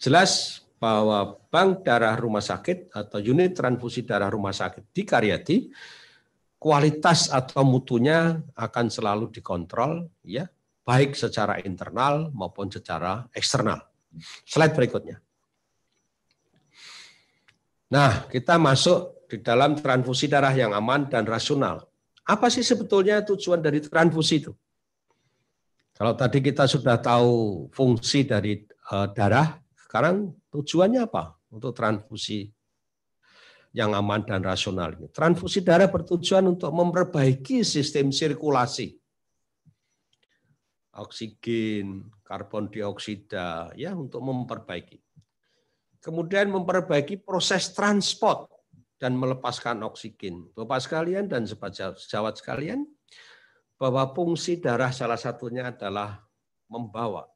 jelas bahwa bank darah rumah sakit atau unit transfusi darah rumah sakit di Karyati kualitas atau mutunya akan selalu dikontrol ya baik secara internal maupun secara eksternal. Slide berikutnya. Nah, kita masuk di dalam transfusi darah yang aman dan rasional. Apa sih sebetulnya tujuan dari transfusi itu? Kalau tadi kita sudah tahu fungsi dari eh, darah, sekarang tujuannya apa untuk transfusi yang aman dan rasional ini? Transfusi darah bertujuan untuk memperbaiki sistem sirkulasi. Oksigen, karbon dioksida, ya untuk memperbaiki. Kemudian memperbaiki proses transport dan melepaskan oksigen. Bapak sekalian dan sejawat sekalian, bahwa fungsi darah salah satunya adalah membawa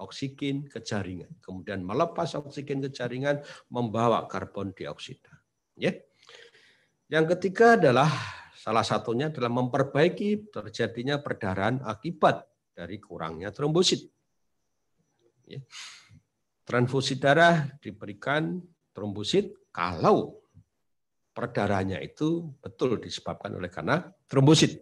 oksigen ke jaringan, kemudian melepas oksigen ke jaringan, membawa karbon dioksida. Ya. Yang ketiga adalah salah satunya adalah memperbaiki terjadinya perdarahan akibat dari kurangnya trombosit. Ya. Transfusi darah diberikan trombosit kalau perdarahannya itu betul disebabkan oleh karena trombosit.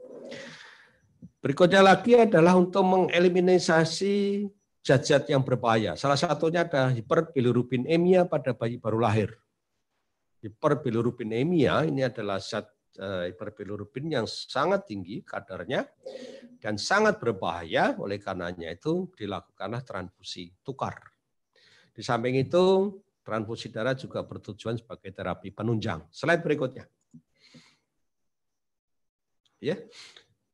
Berikutnya lagi adalah untuk mengeliminasi zat-zat yang berbahaya. Salah satunya adalah hiperbilirubinemia pada bayi baru lahir. Hiperbilirubinemia ini adalah zat eh, hiperbilirubin yang sangat tinggi kadarnya dan sangat berbahaya. Oleh karenanya itu dilakukanlah transfusi tukar. Di samping itu transfusi darah juga bertujuan sebagai terapi penunjang. Slide berikutnya. Ya.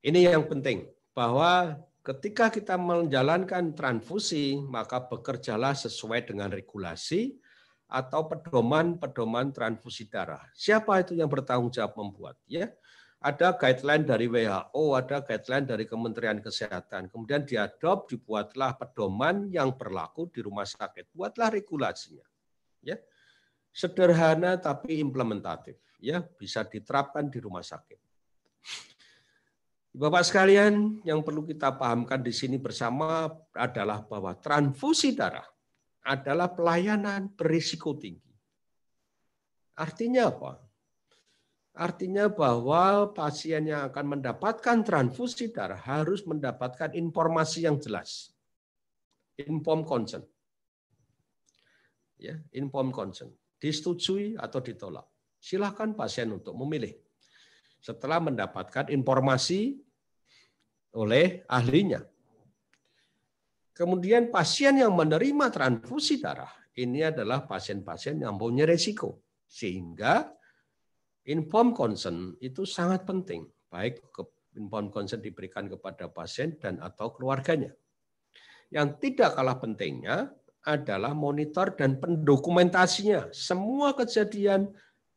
Ini yang penting bahwa ketika kita menjalankan transfusi maka bekerjalah sesuai dengan regulasi atau pedoman-pedoman transfusi darah. Siapa itu yang bertanggung jawab membuat ya? Ada guideline dari WHO, ada guideline dari Kementerian Kesehatan. Kemudian diadop, dibuatlah pedoman yang berlaku di rumah sakit. Buatlah regulasinya. Ya. Sederhana tapi implementatif, ya, bisa diterapkan di rumah sakit. Bapak sekalian, yang perlu kita pahamkan di sini bersama adalah bahwa transfusi darah adalah pelayanan berisiko tinggi. Artinya apa? Artinya bahwa pasien yang akan mendapatkan transfusi darah harus mendapatkan informasi yang jelas. Inform consent. Ya, inform consent. Disetujui atau ditolak. Silahkan pasien untuk memilih. Setelah mendapatkan informasi oleh ahlinya. Kemudian pasien yang menerima transfusi darah ini adalah pasien-pasien yang punya resiko. Sehingga inform consent itu sangat penting. Baik inform consent diberikan kepada pasien dan atau keluarganya. Yang tidak kalah pentingnya adalah monitor dan pendokumentasinya. Semua kejadian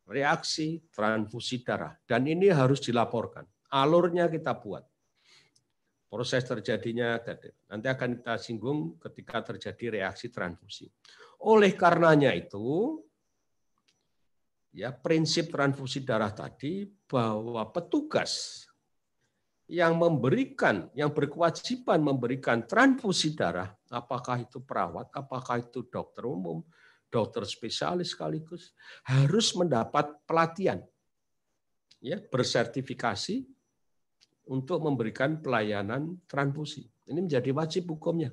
reaksi transfusi darah. Dan ini harus dilaporkan. Alurnya kita buat proses terjadinya. Nanti akan kita singgung ketika terjadi reaksi transfusi. Oleh karenanya itu, ya prinsip transfusi darah tadi bahwa petugas yang memberikan, yang berkewajiban memberikan transfusi darah, apakah itu perawat, apakah itu dokter umum, dokter spesialis sekaligus, harus mendapat pelatihan, ya bersertifikasi untuk memberikan pelayanan transfusi. Ini menjadi wajib hukumnya.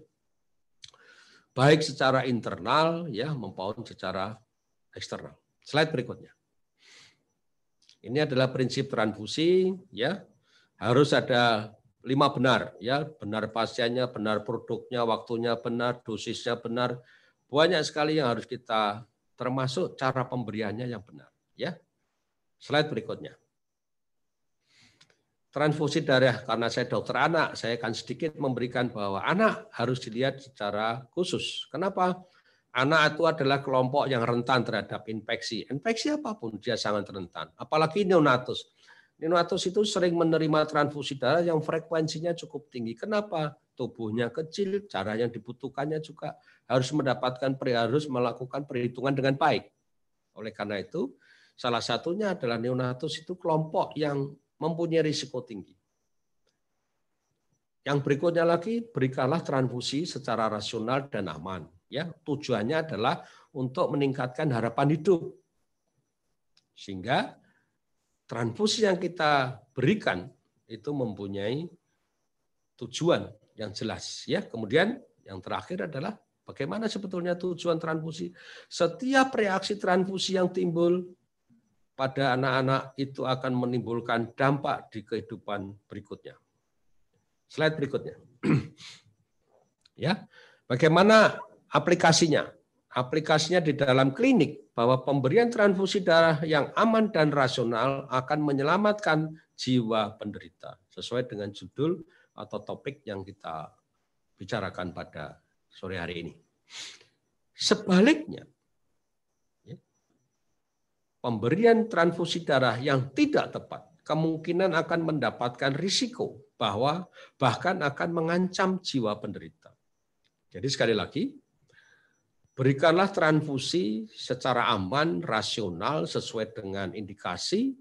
Baik secara internal ya maupun secara eksternal. Slide berikutnya. Ini adalah prinsip transfusi ya. Harus ada lima benar ya, benar pasiennya, benar produknya, waktunya benar, dosisnya benar. Banyak sekali yang harus kita termasuk cara pemberiannya yang benar ya. Slide berikutnya transfusi darah karena saya dokter anak, saya akan sedikit memberikan bahwa anak harus dilihat secara khusus. Kenapa? Anak itu adalah kelompok yang rentan terhadap infeksi. Infeksi apapun dia sangat rentan, apalagi neonatus. Neonatus itu sering menerima transfusi darah yang frekuensinya cukup tinggi. Kenapa? Tubuhnya kecil, cara yang dibutuhkannya juga harus mendapatkan harus melakukan perhitungan dengan baik. Oleh karena itu, salah satunya adalah neonatus itu kelompok yang mempunyai risiko tinggi. Yang berikutnya lagi, berikanlah transfusi secara rasional dan aman. Ya, tujuannya adalah untuk meningkatkan harapan hidup. Sehingga transfusi yang kita berikan itu mempunyai tujuan yang jelas ya. Kemudian yang terakhir adalah bagaimana sebetulnya tujuan transfusi. Setiap reaksi transfusi yang timbul pada anak-anak itu akan menimbulkan dampak di kehidupan berikutnya. Slide berikutnya. ya, bagaimana aplikasinya? Aplikasinya di dalam klinik bahwa pemberian transfusi darah yang aman dan rasional akan menyelamatkan jiwa penderita sesuai dengan judul atau topik yang kita bicarakan pada sore hari ini. Sebaliknya, pemberian transfusi darah yang tidak tepat kemungkinan akan mendapatkan risiko bahwa bahkan akan mengancam jiwa penderita. Jadi sekali lagi, berikanlah transfusi secara aman, rasional, sesuai dengan indikasi.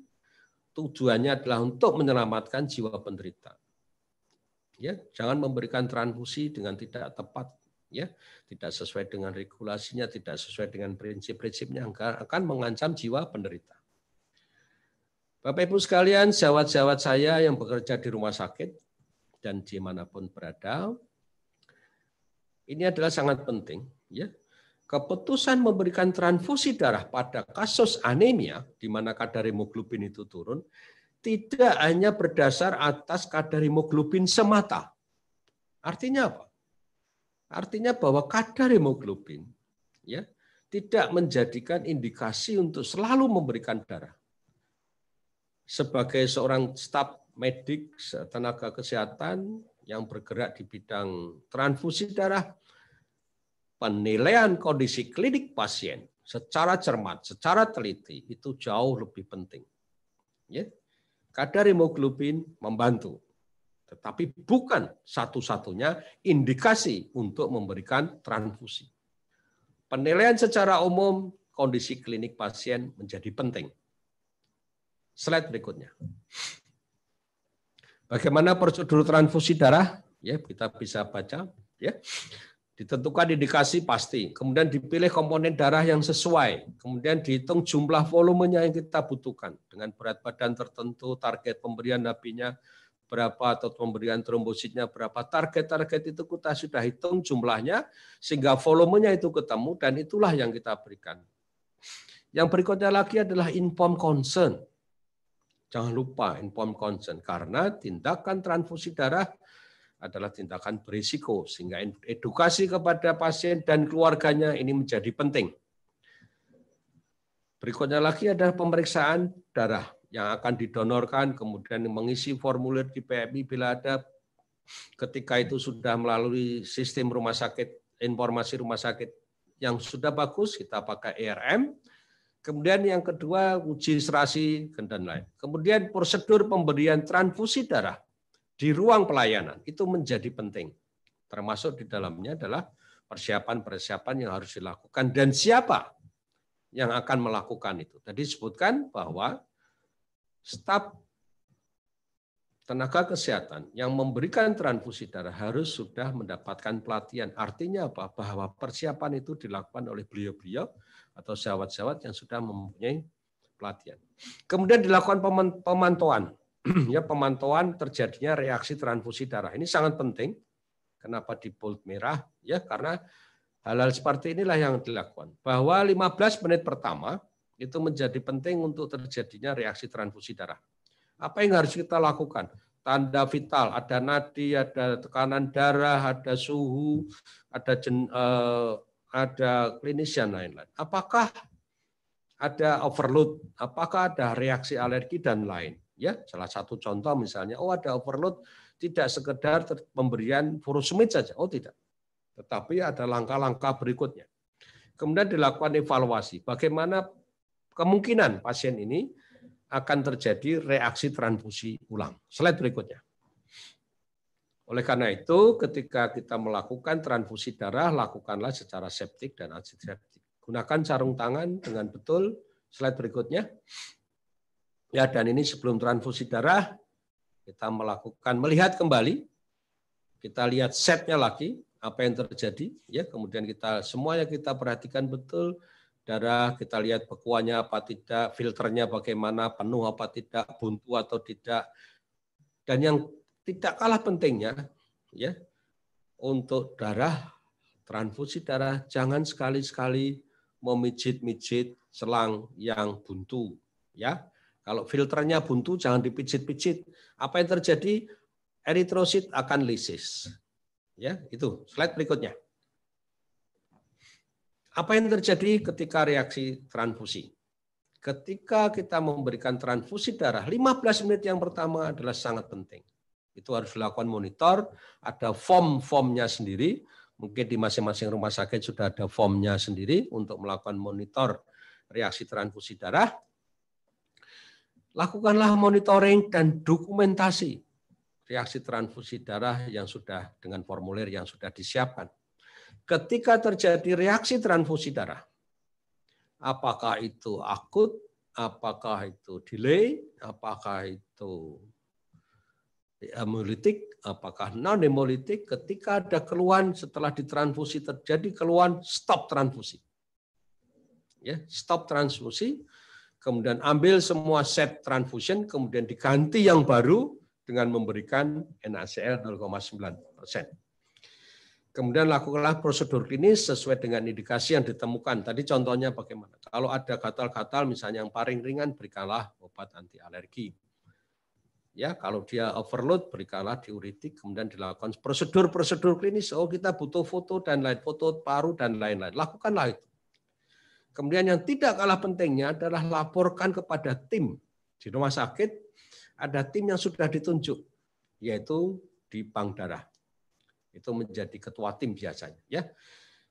Tujuannya adalah untuk menyelamatkan jiwa penderita. Ya, jangan memberikan transfusi dengan tidak tepat ya tidak sesuai dengan regulasinya tidak sesuai dengan prinsip-prinsipnya akan mengancam jiwa penderita Bapak Ibu sekalian, jawat-jawat saya yang bekerja di rumah sakit dan dimanapun berada, ini adalah sangat penting. Ya, keputusan memberikan transfusi darah pada kasus anemia, di mana kadar hemoglobin itu turun, tidak hanya berdasar atas kadar hemoglobin semata. Artinya apa? Artinya bahwa kadar hemoglobin ya tidak menjadikan indikasi untuk selalu memberikan darah. Sebagai seorang staf medik, tenaga kesehatan yang bergerak di bidang transfusi darah, penilaian kondisi klinik pasien secara cermat, secara teliti itu jauh lebih penting. Ya. Kadar hemoglobin membantu, tetapi bukan satu-satunya indikasi untuk memberikan transfusi. Penilaian secara umum kondisi klinik pasien menjadi penting. Slide berikutnya. Bagaimana prosedur transfusi darah? Ya, kita bisa baca, ya. Ditentukan indikasi pasti, kemudian dipilih komponen darah yang sesuai, kemudian dihitung jumlah volumenya yang kita butuhkan dengan berat badan tertentu, target pemberian nabinya, berapa atau pemberian trombositnya berapa. Target-target itu kita sudah hitung jumlahnya sehingga volumenya itu ketemu dan itulah yang kita berikan. Yang berikutnya lagi adalah inform concern. Jangan lupa inform concern karena tindakan transfusi darah adalah tindakan berisiko sehingga edukasi kepada pasien dan keluarganya ini menjadi penting. Berikutnya lagi adalah pemeriksaan darah yang akan didonorkan, kemudian mengisi formulir di PMI bila ada ketika itu sudah melalui sistem rumah sakit, informasi rumah sakit yang sudah bagus, kita pakai ERM. Kemudian yang kedua, uji serasi, dan lain. Kemudian prosedur pemberian transfusi darah di ruang pelayanan, itu menjadi penting. Termasuk di dalamnya adalah persiapan-persiapan yang harus dilakukan dan siapa yang akan melakukan itu. Tadi sebutkan bahwa staf tenaga kesehatan yang memberikan transfusi darah harus sudah mendapatkan pelatihan. Artinya apa? Bahwa persiapan itu dilakukan oleh beliau-beliau atau sahabat-sahabat yang sudah mempunyai pelatihan. Kemudian dilakukan pemantauan. ya, pemantauan terjadinya reaksi transfusi darah. Ini sangat penting. Kenapa di bold merah? Ya, karena hal-hal seperti inilah yang dilakukan. Bahwa 15 menit pertama itu menjadi penting untuk terjadinya reaksi transfusi darah. Apa yang harus kita lakukan? Tanda vital, ada nadi, ada tekanan darah, ada suhu, ada jen, eh, ada klinis dan lain-lain. Apakah ada overload? Apakah ada reaksi alergi dan lain? Ya, salah satu contoh misalnya, oh ada overload, tidak sekedar pemberian furosemid saja. Oh tidak, tetapi ada langkah-langkah berikutnya. Kemudian dilakukan evaluasi. Bagaimana kemungkinan pasien ini akan terjadi reaksi transfusi ulang. Slide berikutnya. Oleh karena itu, ketika kita melakukan transfusi darah, lakukanlah secara septik dan antiseptik. Gunakan sarung tangan dengan betul. Slide berikutnya. Ya, dan ini sebelum transfusi darah, kita melakukan melihat kembali, kita lihat setnya lagi, apa yang terjadi, ya, kemudian kita semuanya kita perhatikan betul darah, kita lihat bekuannya apa tidak, filternya bagaimana, penuh apa tidak, buntu atau tidak. Dan yang tidak kalah pentingnya ya untuk darah transfusi darah jangan sekali-sekali memijit-mijit selang yang buntu ya. Kalau filternya buntu jangan dipijit-pijit. Apa yang terjadi? Eritrosit akan lisis. Ya, itu slide berikutnya. Apa yang terjadi ketika reaksi transfusi? Ketika kita memberikan transfusi darah, 15 menit yang pertama adalah sangat penting. Itu harus dilakukan monitor, ada form-formnya sendiri. Mungkin di masing-masing rumah sakit sudah ada formnya sendiri untuk melakukan monitor reaksi transfusi darah. Lakukanlah monitoring dan dokumentasi reaksi transfusi darah yang sudah dengan formulir yang sudah disiapkan ketika terjadi reaksi transfusi darah, apakah itu akut, apakah itu delay, apakah itu hemolitik, apakah non hemolitik, ketika ada keluhan setelah ditransfusi terjadi keluhan stop transfusi. Ya, stop transfusi, kemudian ambil semua set transfusion, kemudian diganti yang baru dengan memberikan NaCl 0,9 Kemudian lakukanlah prosedur klinis sesuai dengan indikasi yang ditemukan. Tadi contohnya bagaimana? Kalau ada gatal-gatal misalnya yang paling ringan berikanlah obat anti alergi. Ya, kalau dia overload berikanlah diuretik kemudian dilakukan prosedur-prosedur klinis. Oh, kita butuh foto dan lain foto paru dan lain-lain. Lakukanlah itu. Kemudian yang tidak kalah pentingnya adalah laporkan kepada tim di rumah sakit ada tim yang sudah ditunjuk yaitu di bank darah itu menjadi ketua tim biasanya ya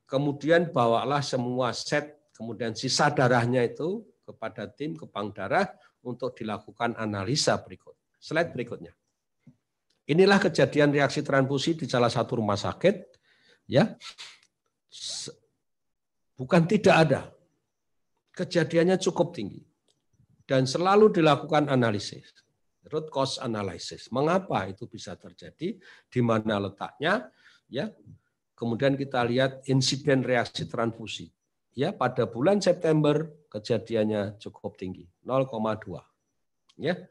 kemudian bawalah semua set kemudian sisa darahnya itu kepada tim ke bank darah untuk dilakukan analisa berikut slide berikutnya inilah kejadian reaksi transfusi di salah satu rumah sakit ya bukan tidak ada kejadiannya cukup tinggi dan selalu dilakukan analisis root cause analysis. Mengapa itu bisa terjadi? Di mana letaknya? Ya. Kemudian kita lihat insiden reaksi transfusi. Ya, pada bulan September kejadiannya cukup tinggi, 0,2. Ya.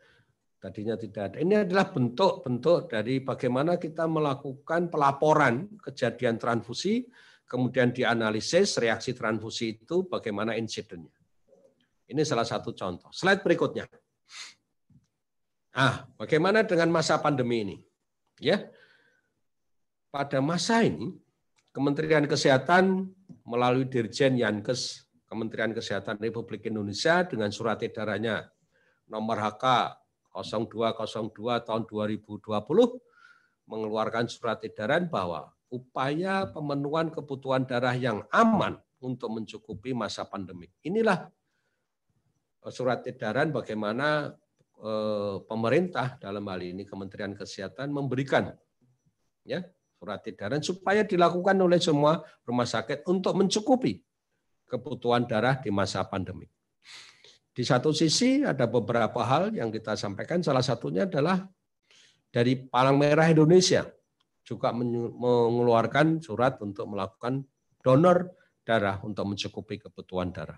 Tadinya tidak ada. Ini adalah bentuk-bentuk dari bagaimana kita melakukan pelaporan kejadian transfusi, kemudian dianalisis reaksi transfusi itu bagaimana insidennya. Ini salah satu contoh. Slide berikutnya. Ah, bagaimana dengan masa pandemi ini? Ya. Pada masa ini, Kementerian Kesehatan melalui Dirjen Yankes Kementerian Kesehatan Republik Indonesia dengan surat edarannya nomor HK 0202 tahun 2020 mengeluarkan surat edaran bahwa upaya pemenuhan kebutuhan darah yang aman untuk mencukupi masa pandemi. Inilah eh, surat edaran bagaimana Eh, pemerintah dalam hal ini Kementerian Kesehatan memberikan ya surat edaran supaya dilakukan oleh semua rumah sakit untuk mencukupi kebutuhan darah di masa pandemi. Di satu sisi ada beberapa hal yang kita sampaikan salah satunya adalah dari Palang Merah Indonesia juga mengeluarkan surat untuk melakukan donor darah untuk mencukupi kebutuhan darah.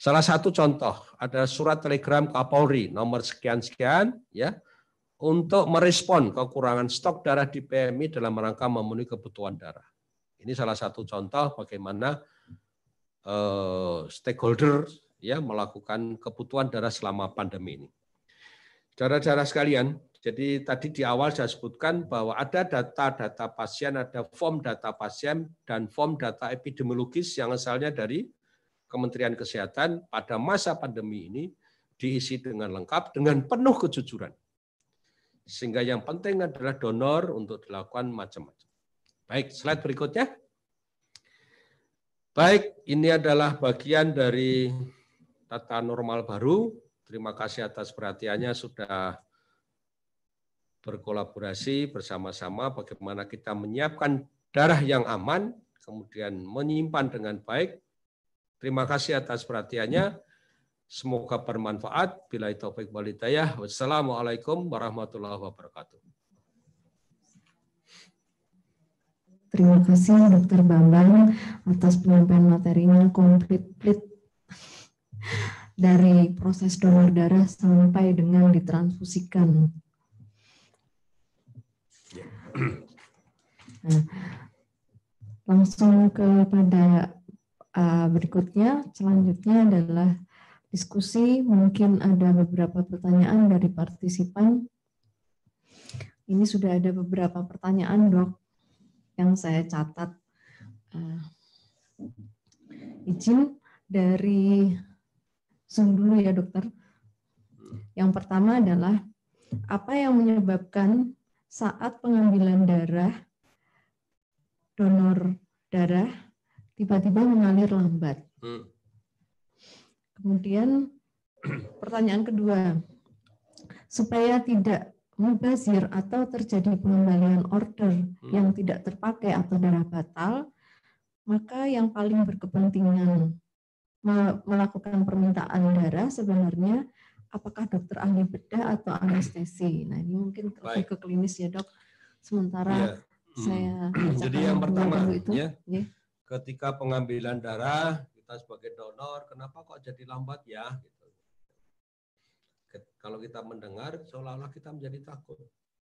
Salah satu contoh ada surat telegram Kapolri nomor sekian-sekian ya untuk merespon kekurangan stok darah di PMI dalam rangka memenuhi kebutuhan darah. Ini salah satu contoh bagaimana uh, stakeholder ya melakukan kebutuhan darah selama pandemi ini. Darah-darah sekalian, jadi tadi di awal saya sebutkan bahwa ada data-data pasien, ada form data pasien dan form data epidemiologis yang asalnya dari Kementerian Kesehatan pada masa pandemi ini diisi dengan lengkap dengan penuh kejujuran. Sehingga yang penting adalah donor untuk dilakukan macam-macam. Baik, slide berikutnya. Baik, ini adalah bagian dari tata normal baru. Terima kasih atas perhatiannya sudah berkolaborasi bersama-sama bagaimana kita menyiapkan darah yang aman, kemudian menyimpan dengan baik, Terima kasih atas perhatiannya. Semoga bermanfaat. Bila taufik balitaya Wassalamualaikum warahmatullahi wabarakatuh. Terima kasih Dokter Bambang atas penyampaian materinya komplit dari proses donor darah sampai dengan ditransfusikan. Ya. Nah, langsung kepada Eh, berikutnya selanjutnya adalah diskusi. Mungkin ada beberapa pertanyaan dari partisipan. Ini sudah ada beberapa pertanyaan, dok, yang saya catat. Uh, izin dari Zoom dulu ya, dokter. Yang pertama adalah, apa yang menyebabkan saat pengambilan darah, donor darah tiba-tiba mengalir lambat. Hmm. Kemudian pertanyaan kedua, supaya tidak mubazir atau terjadi pengembalian order hmm. yang tidak terpakai atau darah batal, maka yang paling berkepentingan melakukan permintaan darah sebenarnya apakah dokter ahli bedah atau anestesi. Nah, ini mungkin lebih ke klinis ya, Dok. Sementara ya. hmm. saya Jadi yang pertama itu ya iya ketika pengambilan darah kita sebagai donor kenapa kok jadi lambat ya gitu. Kalau kita mendengar seolah-olah kita menjadi takut.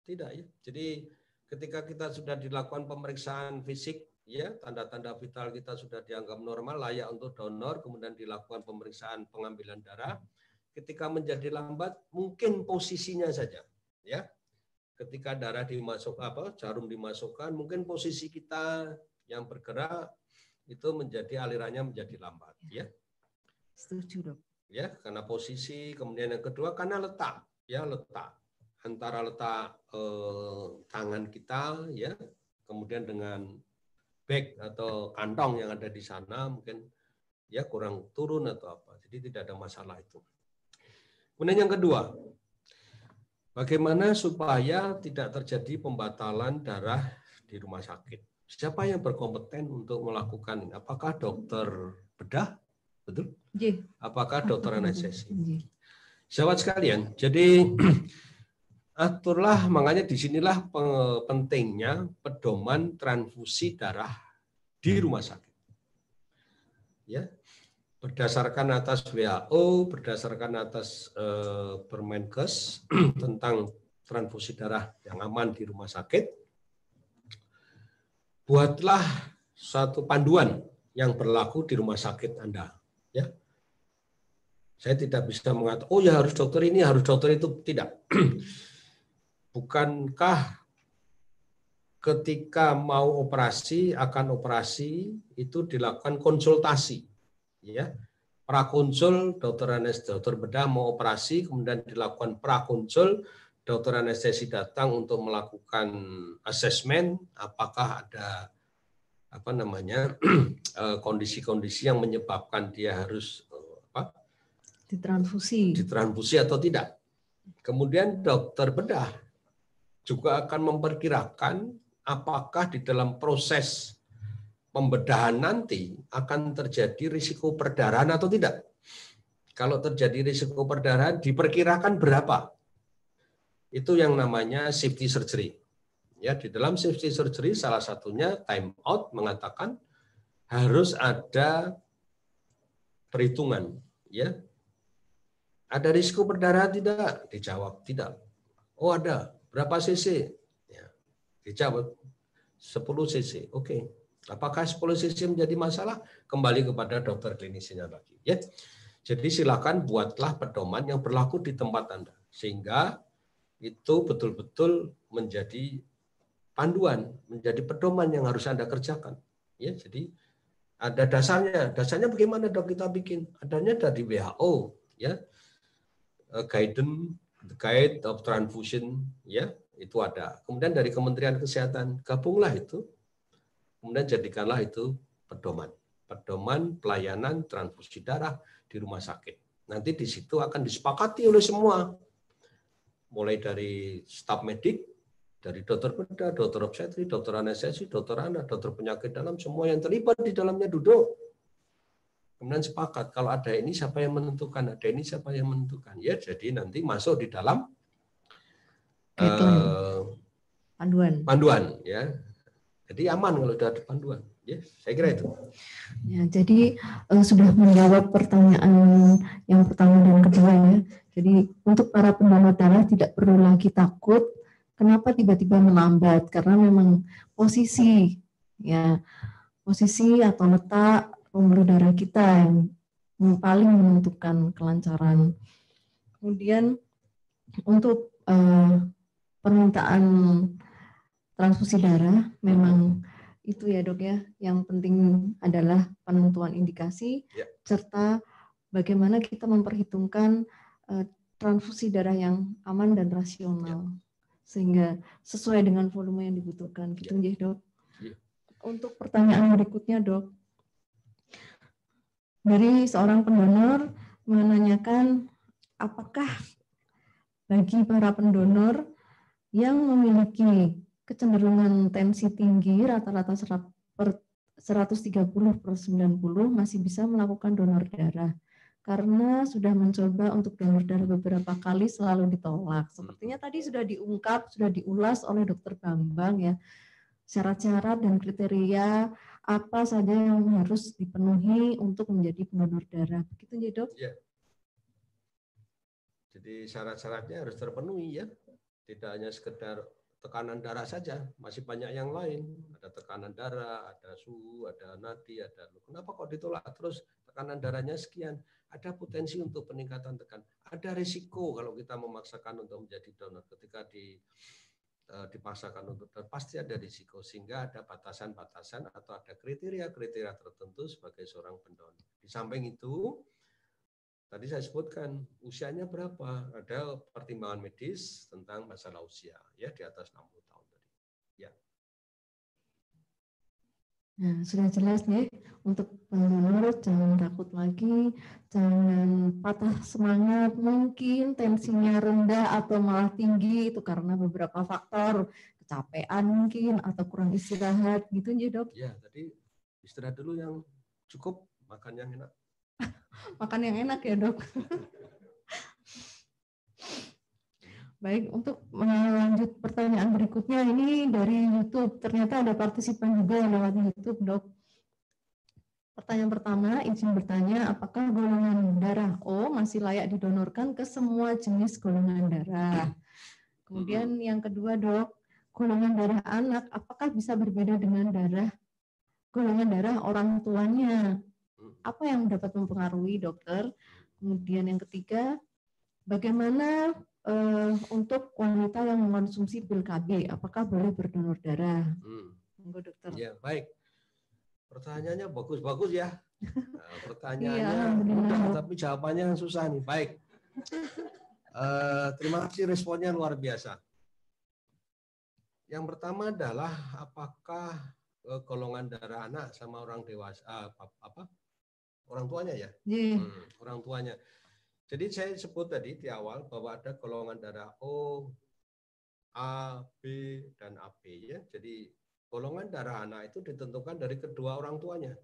Tidak ya. Jadi ketika kita sudah dilakukan pemeriksaan fisik ya tanda-tanda vital kita sudah dianggap normal layak untuk donor kemudian dilakukan pemeriksaan pengambilan darah ketika menjadi lambat mungkin posisinya saja ya ketika darah dimasuk apa jarum dimasukkan mungkin posisi kita yang bergerak itu menjadi alirannya menjadi lambat ya. ya. Setuju dok. Ya karena posisi kemudian yang kedua karena letak ya letak antara letak eh, tangan kita ya kemudian dengan bag atau kantong yang ada di sana mungkin ya kurang turun atau apa jadi tidak ada masalah itu kemudian yang kedua bagaimana supaya tidak terjadi pembatalan darah di rumah sakit siapa yang berkompeten untuk melakukan ini? Apakah dokter bedah? Betul? Iya. Apakah dokter anestesi? Iya. Sahabat sekalian, jadi aturlah makanya disinilah pentingnya pedoman transfusi darah di rumah sakit. Ya, berdasarkan atas WHO, berdasarkan atas eh, Permenkes tentang transfusi darah yang aman di rumah sakit, buatlah satu panduan yang berlaku di rumah sakit Anda. Ya. Saya tidak bisa mengatakan, oh ya harus dokter ini, harus dokter itu. Tidak. Bukankah ketika mau operasi, akan operasi, itu dilakukan konsultasi. ya Prakonsul, dokter anes, dokter bedah mau operasi, kemudian dilakukan prakonsul, dokter anestesi datang untuk melakukan asesmen apakah ada apa namanya eh, kondisi-kondisi yang menyebabkan dia harus eh, apa ditransfusi ditransfusi atau tidak kemudian dokter bedah juga akan memperkirakan apakah di dalam proses pembedahan nanti akan terjadi risiko perdarahan atau tidak kalau terjadi risiko perdarahan diperkirakan berapa itu yang namanya safety surgery. Ya, di dalam safety surgery salah satunya time out mengatakan harus ada perhitungan, ya. Ada risiko berdarah tidak? Dijawab tidak. Oh, ada. Berapa cc? Ya. Dijawab 10 cc. Oke. Okay. Apakah 10 cc menjadi masalah? Kembali kepada dokter klinisnya lagi, ya. Jadi silakan buatlah pedoman yang berlaku di tempat Anda sehingga itu betul-betul menjadi panduan, menjadi pedoman yang harus Anda kerjakan. Ya, jadi ada dasarnya. Dasarnya bagaimana dok kita bikin? Adanya dari WHO, ya. Eh, Guidance, the guide of transfusion, ya, itu ada. Kemudian dari Kementerian Kesehatan, gabunglah itu. Kemudian jadikanlah itu pedoman. Pedoman pelayanan transfusi darah di rumah sakit. Nanti di situ akan disepakati oleh semua mulai dari staf medik, dari dokter bedah, dokter obstetri, dokter anestesi, dokter anak, dokter penyakit dalam, semua yang terlibat di dalamnya duduk. Kemudian sepakat kalau ada ini siapa yang menentukan, ada ini siapa yang menentukan. Ya jadi nanti masuk di dalam uh, panduan. Panduan ya. Jadi aman kalau sudah ada panduan. Ya, saya kira itu. Ya, jadi uh, sudah menjawab pertanyaan yang pertama dan kedua ya. Jadi untuk para pendonor darah tidak perlu lagi takut kenapa tiba-tiba melambat karena memang posisi ya posisi atau letak pembuluh darah kita yang paling menentukan kelancaran. Kemudian untuk eh, permintaan transfusi darah memang itu ya dok ya yang penting adalah penentuan indikasi ya. serta bagaimana kita memperhitungkan Eh, transfusi darah yang aman dan rasional ya. sehingga sesuai dengan volume yang dibutuhkan gitu ya, dok. Ya. Untuk pertanyaan berikutnya dok, dari seorang pendonor menanyakan apakah bagi para pendonor yang memiliki kecenderungan tensi tinggi rata-rata 130 per 90 masih bisa melakukan donor darah karena sudah mencoba untuk donor darah beberapa kali selalu ditolak. Hmm. Sepertinya tadi sudah diungkap, sudah diulas oleh Dokter Bambang ya syarat-syarat dan kriteria apa saja yang harus dipenuhi untuk menjadi pendonor darah. Begitu ya, Dok? Ya. Jadi syarat-syaratnya harus terpenuhi ya. Tidak hanya sekedar tekanan darah saja, masih banyak yang lain. Ada tekanan darah, ada suhu, ada nadi, ada kenapa kok ditolak terus tekanan darahnya sekian ada potensi untuk peningkatan tekan. Ada risiko kalau kita memaksakan untuk menjadi donor ketika di e, dipaksakan untuk donor pasti ada risiko sehingga ada batasan-batasan atau ada kriteria-kriteria tertentu sebagai seorang pendonor. Di samping itu tadi saya sebutkan usianya berapa ada pertimbangan medis tentang masalah usia ya di atas 60 tahun tadi. Ya. Nah, sudah jelas nih ya, untuk menurut jangan takut lagi, jangan patah semangat, mungkin tensinya rendah atau malah tinggi itu karena beberapa faktor, kecapean mungkin atau kurang istirahat gitu ya dok. Ya, tadi istirahat dulu yang cukup, makan yang enak. makan yang enak ya dok. Baik, untuk melanjut pertanyaan berikutnya ini dari YouTube. Ternyata ada partisipan juga lewat YouTube, Dok. Pertanyaan pertama, izin bertanya, apakah golongan darah O masih layak didonorkan ke semua jenis golongan darah? Kemudian yang kedua, Dok, golongan darah anak apakah bisa berbeda dengan darah golongan darah orang tuanya? Apa yang dapat mempengaruhi, Dokter? Kemudian yang ketiga, bagaimana uh, untuk wanita yang mengonsumsi pil KB, apakah boleh berdonor darah? Hmm. dokter. Ya baik. Pertanyaannya bagus-bagus ya. Nah, iya, pertanyaannya ya, tapi jawabannya kan susah nih. Baik. Uh, terima kasih responnya luar biasa. Yang pertama adalah apakah uh, golongan darah anak sama orang dewasa apa, apa orang tuanya ya? Yeah. Hmm, orang tuanya jadi saya sebut tadi di awal bahwa ada golongan darah O, A, B, dan AB ya. Jadi golongan darah anak itu ditentukan dari kedua orang tuanya.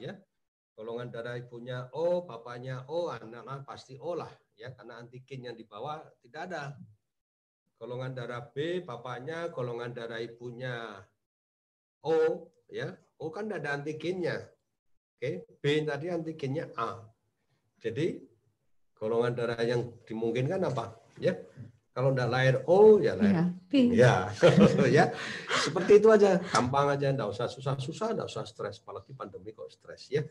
Ya. Golongan darah ibunya O, bapaknya O, anaknya pasti O lah ya karena antigen yang dibawa tidak ada. Golongan darah B, bapaknya, golongan darah ibunya O ya. O oh, kan tidak ada antigennya. Oke, B tadi antigennya A. Jadi golongan darah yang dimungkinkan apa ya kalau tidak lahir O oh, ya lahir ya ya, seperti itu aja gampang aja nggak usah susah-susah nggak usah stres apalagi pandemi kok stres ya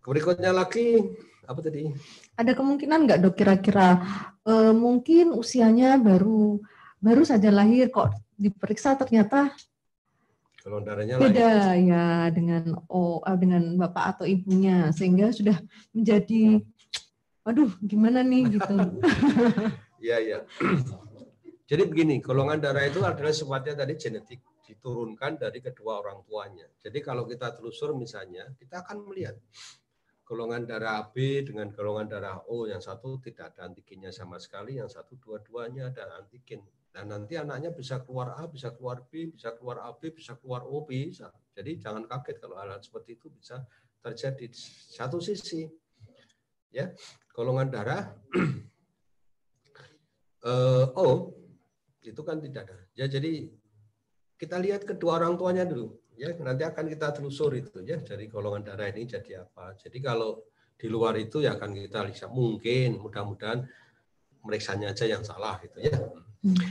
berikutnya lagi apa tadi ada kemungkinan nggak dok kira-kira e, mungkin usianya baru baru saja lahir kok diperiksa ternyata kalau darahnya beda lahir. ya dengan O eh, dengan bapak atau ibunya sehingga sudah menjadi aduh gimana nih gitu. Iya, iya. Jadi begini, golongan darah itu adalah sifatnya tadi genetik diturunkan dari kedua orang tuanya. Jadi kalau kita telusur misalnya, kita akan melihat golongan darah AB dengan golongan darah O yang satu tidak ada antigennya sama sekali, yang satu dua-duanya ada antigen. Dan nanti anaknya bisa keluar A, bisa keluar B, bisa keluar AB, bisa keluar O, bisa. Jadi jangan kaget kalau hal, -hal seperti itu bisa terjadi. Satu sisi ya golongan darah eh, O itu kan tidak ada ya jadi kita lihat kedua orang tuanya dulu ya nanti akan kita telusur itu ya dari golongan darah ini jadi apa jadi kalau di luar itu ya akan kita lihat. mungkin mudah-mudahan meriksanya aja yang salah gitu ya hmm.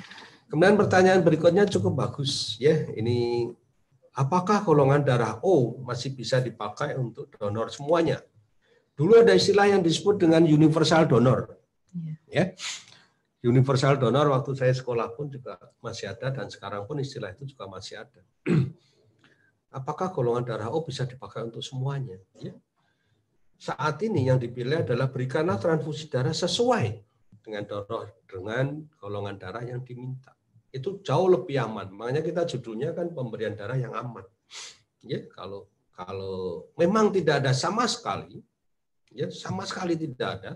kemudian pertanyaan berikutnya cukup bagus ya ini apakah golongan darah O masih bisa dipakai untuk donor semuanya Dulu ada istilah yang disebut dengan universal donor. Iya. Ya. Universal donor waktu saya sekolah pun juga masih ada dan sekarang pun istilah itu juga masih ada. Apakah golongan darah O bisa dipakai untuk semuanya? Ya. Saat ini yang dipilih adalah berikanlah transfusi darah sesuai dengan donor dengan golongan darah yang diminta. Itu jauh lebih aman. Makanya kita judulnya kan pemberian darah yang aman. Ya, kalau kalau memang tidak ada sama sekali Ya, sama sekali tidak ada.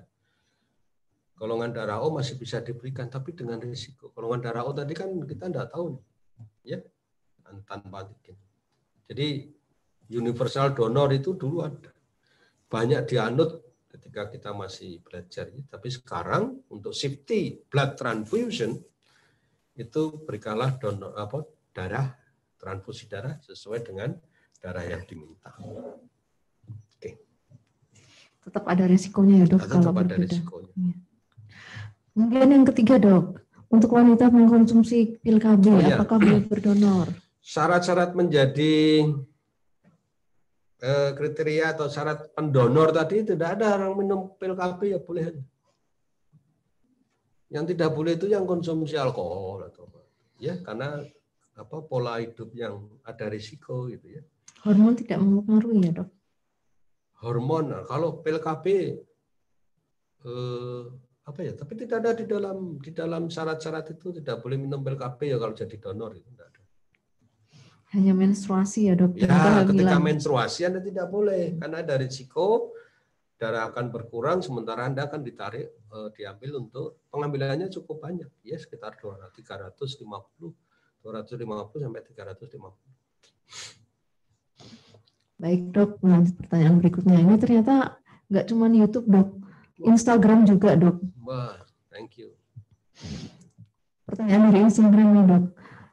Golongan darah O masih bisa diberikan, tapi dengan risiko. Golongan darah O tadi kan kita tidak tahu, ya, tanpa antigen. Jadi universal donor itu dulu ada banyak dianut ketika kita masih belajar. Ya. Tapi sekarang untuk safety blood transfusion itu berikanlah donor apa darah transfusi darah sesuai dengan darah yang diminta tetap ada resikonya ya dok tetap kalau ada berbeda. Resikonya. Iya. Mungkin yang ketiga dok, untuk wanita mengkonsumsi pil KB, oh, iya. apakah boleh berdonor? Syarat-syarat menjadi eh, kriteria atau syarat pendonor tadi tidak ada orang minum pil KB ya boleh. Yang tidak boleh itu yang konsumsi alkohol atau apa. ya karena apa pola hidup yang ada risiko gitu ya. Hormon tidak mempengaruhi ya dok? hormonal. Kalau PLKB eh, apa ya? Tapi tidak ada di dalam di dalam syarat-syarat itu tidak boleh minum PLKB ya kalau jadi donor itu tidak ada. Hanya menstruasi ya dokter. Ya, ketika bilang. menstruasi Anda tidak boleh karena ada risiko darah akan berkurang sementara Anda akan ditarik eh, diambil untuk pengambilannya cukup banyak. Ya sekitar 200 350 250 sampai 350. Baik dok, lanjut pertanyaan berikutnya. Ini ternyata nggak cuma YouTube dok, Instagram juga dok. Wah, thank you. Pertanyaan dari Instagram nih dok.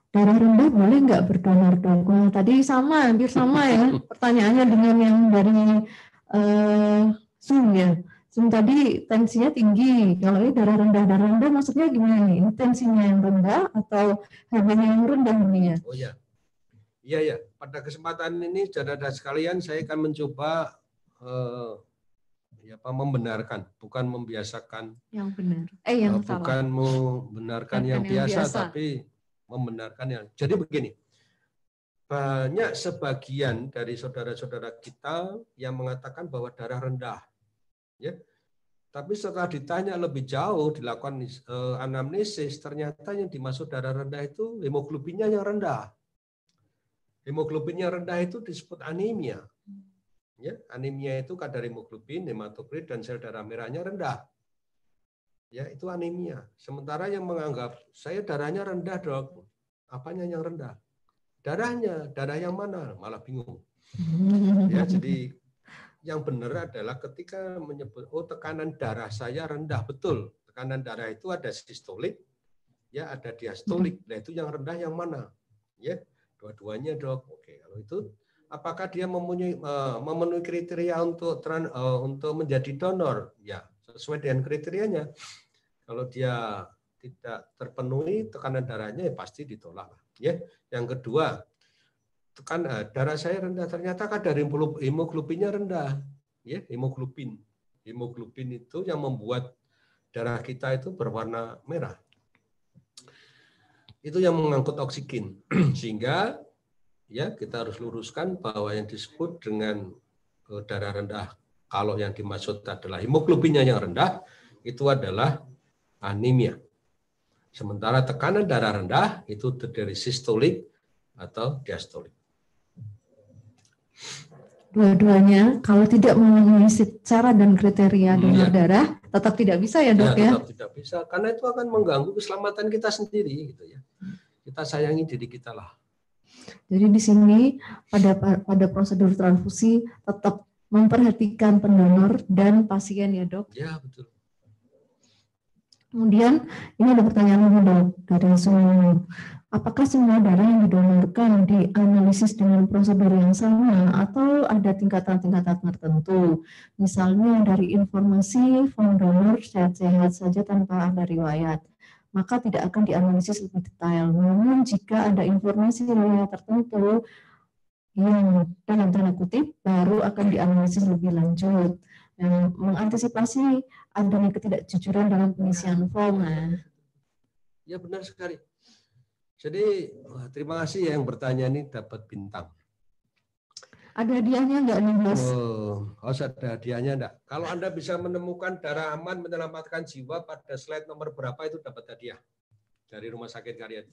Darah rendah boleh nggak berdonor dok? Nah, tadi sama, hampir sama ya pertanyaannya dengan yang dari uh, Zoom ya. Zoom tadi tensinya tinggi. Kalau ini darah rendah, darah rendah maksudnya gimana nih? Ini tensinya yang rendah atau hb yang rendah ini ya? Oh ya, Iya ya, pada kesempatan ini saudara sekalian saya akan mencoba eh, ya apa membenarkan, bukan membiasakan. Yang benar. Eh yang bukan eh, salah. Bukan membenarkan yang, yang biasa, biasa tapi membenarkan yang. Jadi begini. Banyak sebagian dari saudara-saudara kita yang mengatakan bahwa darah rendah. Ya. Tapi setelah ditanya lebih jauh, dilakukan eh, anamnesis, ternyata yang dimaksud darah rendah itu hemoglobinnya yang rendah Hemoglobinnya rendah itu disebut anemia. Ya, anemia itu kadar hemoglobin, hematokrit dan sel darah merahnya rendah. Ya, itu anemia. Sementara yang menganggap saya darahnya rendah, Dok. Apanya yang rendah? Darahnya, darah yang mana? Malah bingung. Ya, jadi yang benar adalah ketika menyebut oh tekanan darah saya rendah betul tekanan darah itu ada sistolik ya ada diastolik nah itu yang rendah yang mana ya dua-duanya dok oke kalau itu apakah dia mempunyai eh, memenuhi kriteria untuk trans, eh, untuk menjadi donor ya sesuai dengan kriterianya kalau dia tidak terpenuhi tekanan darahnya ya pasti ditolak ya yang kedua tekan eh, darah saya rendah ternyata kadar hemoglobinnya rendah ya hemoglobin hemoglobin itu yang membuat darah kita itu berwarna merah itu yang mengangkut oksigen sehingga ya kita harus luruskan bahwa yang disebut dengan eh, darah rendah kalau yang dimaksud adalah hemoglobinnya yang rendah itu adalah anemia. Sementara tekanan darah rendah itu terdiri sistolik atau diastolik dua-duanya kalau tidak memenuhi secara dan kriteria hmm, donor iya. darah tetap tidak bisa ya dok ya, ya tidak bisa karena itu akan mengganggu keselamatan kita sendiri gitu ya kita sayangi diri kita lah jadi di sini pada pada prosedur transfusi tetap memperhatikan pendonor dan pasien ya dok ya betul Kemudian ini ada pertanyaan dok dari Sunu. Apakah semua darah yang didonorkan dianalisis dengan prosedur yang sama atau ada tingkatan-tingkatan tertentu? Misalnya dari informasi form donor sehat-sehat saja tanpa ada riwayat maka tidak akan dianalisis lebih detail. Namun jika ada informasi riwayat tertentu yang dalam tanda kutip baru akan dianalisis lebih lanjut. Dan nah, mengantisipasi adanya ketidakjujuran dalam pengisian iya. forma. Ya iya, benar sekali. Jadi wah, terima kasih ya yang bertanya ini dapat bintang. Ada hadiahnya enggak nih Mas? Oh, harus ada hadiahnya enggak? Kalau Anda bisa menemukan darah aman menyelamatkan jiwa pada slide nomor berapa itu dapat hadiah dari Rumah Sakit karya.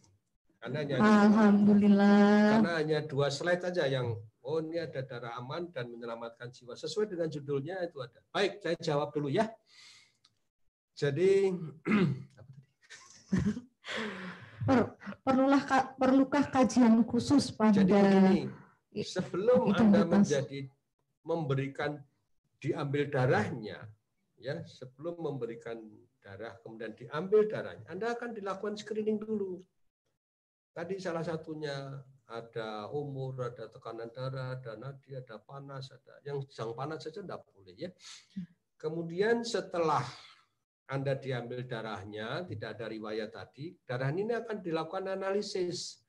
Karena hanya Alhamdulillah. Karena hanya dua slide saja yang oh ini ada darah aman dan menyelamatkan jiwa sesuai dengan judulnya itu ada. Baik, saya jawab dulu ya. Jadi per, perlulah perlukah kajian khusus pada Jadi begini, sebelum itu Anda menjadi memberikan diambil darahnya ya, sebelum memberikan darah kemudian diambil darahnya, Anda akan dilakukan screening dulu. Tadi salah satunya ada umur, ada tekanan darah, ada nadi, ada panas, ada yang sedang panas saja tidak boleh ya. Kemudian setelah anda diambil darahnya, tidak ada riwayat tadi, darah ini akan dilakukan analisis.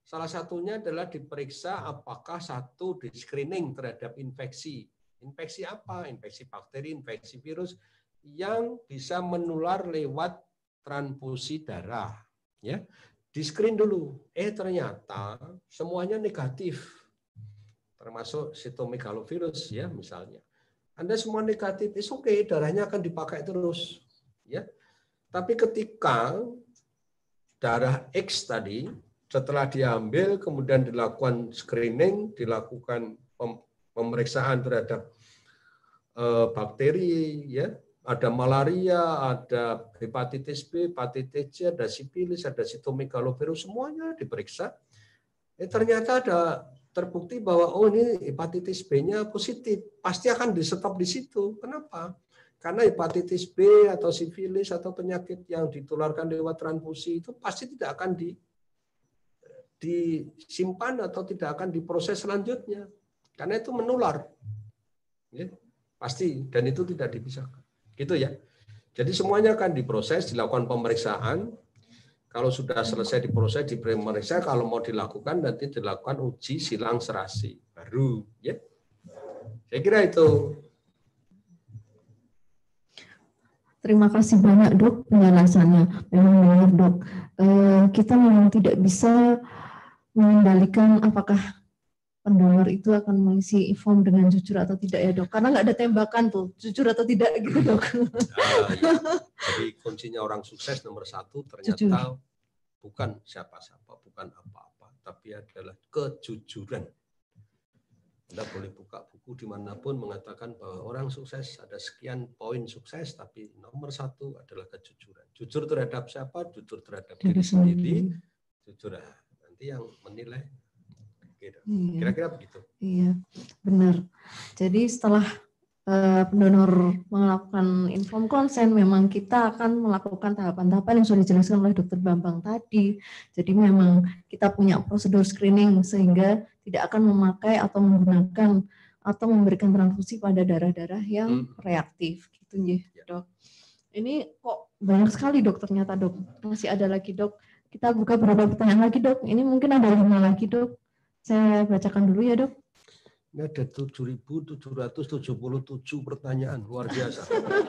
Salah satunya adalah diperiksa apakah satu di screening terhadap infeksi. Infeksi apa? Infeksi bakteri, infeksi virus yang bisa menular lewat transfusi darah. Ya, di screen dulu. Eh ternyata semuanya negatif, termasuk sitomegalovirus ya misalnya. Anda semua negatif, itu oke, okay, darahnya akan dipakai terus ya. Tapi ketika darah X tadi setelah diambil kemudian dilakukan screening, dilakukan pemeriksaan terhadap eh, bakteri ya, ada malaria, ada hepatitis B, hepatitis C, ada sipilis, ada sitomegalovirus, semuanya diperiksa. Eh, ternyata ada terbukti bahwa oh ini hepatitis B-nya positif, pasti akan di stop di situ. Kenapa? Karena hepatitis B atau sifilis atau penyakit yang ditularkan lewat transfusi itu pasti tidak akan di, disimpan atau tidak akan diproses selanjutnya. Karena itu menular. Ya, pasti dan itu tidak dipisahkan. Gitu ya. Jadi semuanya akan diproses, dilakukan pemeriksaan. Kalau sudah selesai diproses, diperiksa. Kalau mau dilakukan, nanti dilakukan uji silang serasi baru. Ya. Saya kira itu Terima kasih banyak dok penjelasannya. Memang benar dok, eh, kita memang tidak bisa mengendalikan apakah pendonor itu akan mengisi form dengan jujur atau tidak ya dok. Karena nggak ada tembakan tuh, jujur atau tidak gitu dok. Nah, ya. Jadi kuncinya orang sukses nomor satu ternyata jujur. bukan siapa-siapa, bukan apa-apa, tapi adalah kejujuran. Anda boleh buka buku dimanapun mengatakan bahwa orang sukses ada sekian poin sukses, tapi nomor satu adalah kejujuran. Jujur terhadap siapa? Jujur terhadap diri sendiri. Jujur nanti yang menilai. Gitu. Iya. Kira-kira begitu. Iya, benar. Jadi setelah eh, pendonor melakukan inform konsen, memang kita akan melakukan tahapan-tahapan yang sudah dijelaskan oleh dokter Bambang tadi. Jadi memang kita punya prosedur screening sehingga tidak akan memakai atau menggunakan atau memberikan transfusi pada darah-darah yang hmm. reaktif gitu ya, dok. Ini kok banyak sekali dok ternyata dok. Masih ada lagi dok. Kita buka beberapa pertanyaan lagi dok. Ini mungkin ada lima lagi dok. Saya bacakan dulu ya dok. Ini ada 7.777 pertanyaan luar biasa.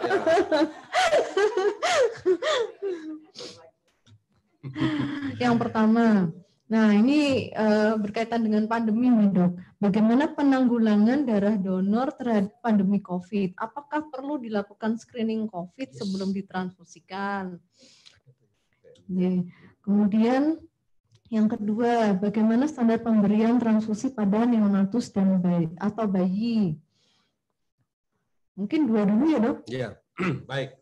Ya. yang pertama, Nah, ini uh, berkaitan dengan pandemi nih, Dok. Bagaimana penanggulangan darah donor terhadap pandemi COVID? Apakah perlu dilakukan screening COVID sebelum ditransfusikan? Yeah. Kemudian yang kedua, bagaimana standar pemberian transfusi pada neonatus dan bayi atau bayi? Mungkin dua dulu ya, Dok? Iya. Yeah. Baik.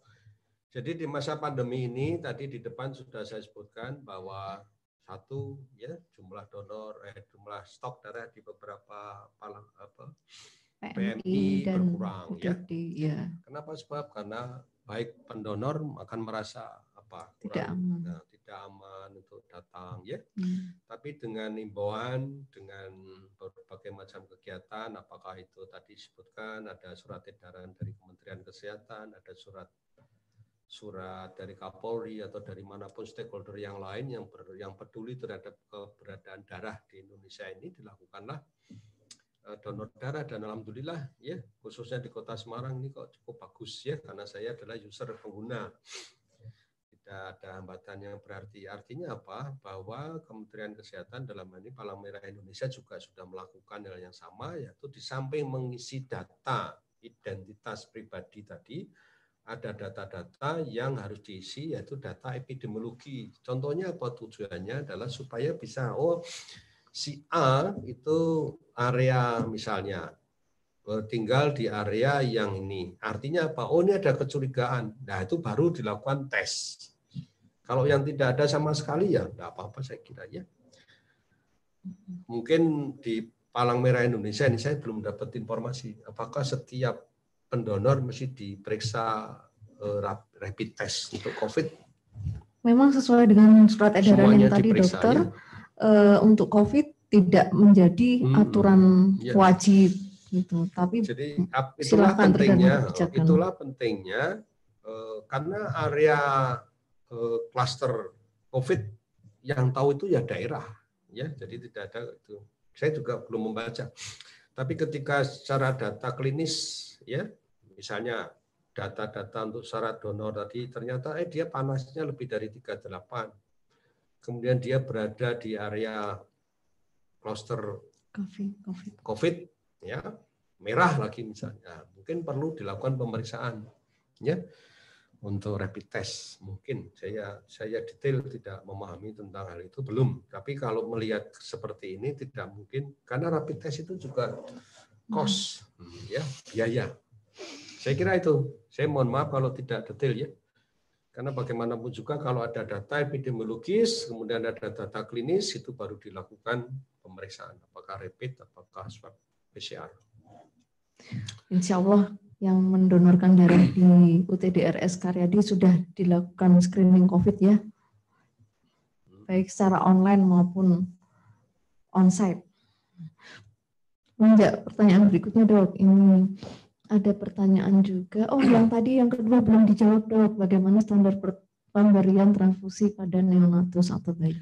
Jadi di masa pandemi ini tadi di depan sudah saya sebutkan bahwa satu ya jumlah donor eh, jumlah stok darah di beberapa palang, apa, PMI, berkurang ya. Di, ya. Kenapa sebab karena baik pendonor akan merasa apa kurang, tidak aman, nah, tidak aman untuk datang ya. Hmm. Tapi dengan imbauan dengan berbagai macam kegiatan apakah itu tadi disebutkan ada surat edaran dari Kementerian Kesehatan, ada surat surat dari Kapolri atau dari manapun stakeholder yang lain yang ber, yang peduli terhadap keberadaan darah di Indonesia ini dilakukanlah eh, donor darah dan alhamdulillah ya khususnya di kota Semarang ini kok cukup bagus ya karena saya adalah user pengguna tidak ada hambatan yang berarti artinya apa bahwa Kementerian Kesehatan dalam ini Palang Merah Indonesia juga sudah melakukan hal yang sama yaitu di samping mengisi data identitas pribadi tadi ada data-data yang harus diisi yaitu data epidemiologi. Contohnya apa tujuannya adalah supaya bisa oh si A itu area misalnya eh, tinggal di area yang ini. Artinya apa? Oh ini ada kecurigaan. Nah itu baru dilakukan tes. Kalau yang tidak ada sama sekali ya tidak apa-apa saya kira ya. Mungkin di Palang Merah Indonesia ini saya belum dapat informasi apakah setiap pendonor mesti diperiksa eh, rapid test untuk COVID? Memang sesuai dengan surat edaran yang tadi dokter ya? untuk COVID tidak menjadi hmm, aturan ya. wajib gitu. Tapi Jadi eh, itulah pentingnya, itulah pentingnya karena area kluster COVID yang tahu itu ya daerah ya. Jadi tidak ada itu. Saya juga belum membaca. Tapi ketika secara data klinis ya Misalnya data-data untuk syarat donor tadi ternyata eh dia panasnya lebih dari 38. Kemudian dia berada di area cluster COVID, COVID. COVID ya, merah lagi misalnya. Mungkin perlu dilakukan pemeriksaan ya untuk rapid test. Mungkin saya saya detail tidak memahami tentang hal itu belum. Tapi kalau melihat seperti ini tidak mungkin karena rapid test itu juga kos hmm. ya, biaya saya kira itu. Saya mohon maaf kalau tidak detail ya. Karena bagaimanapun juga kalau ada data epidemiologis, kemudian ada data klinis, itu baru dilakukan pemeriksaan. Apakah rapid, apakah swab PCR. Insya Allah yang mendonorkan darah di UTDRS Karyadi sudah dilakukan screening COVID ya? Baik secara online maupun on-site. Menjak pertanyaan berikutnya dok, ini ada pertanyaan juga. Oh, yang tadi yang kedua belum dijawab dok. Bagaimana standar pemberian transfusi pada neonatus atau bayi?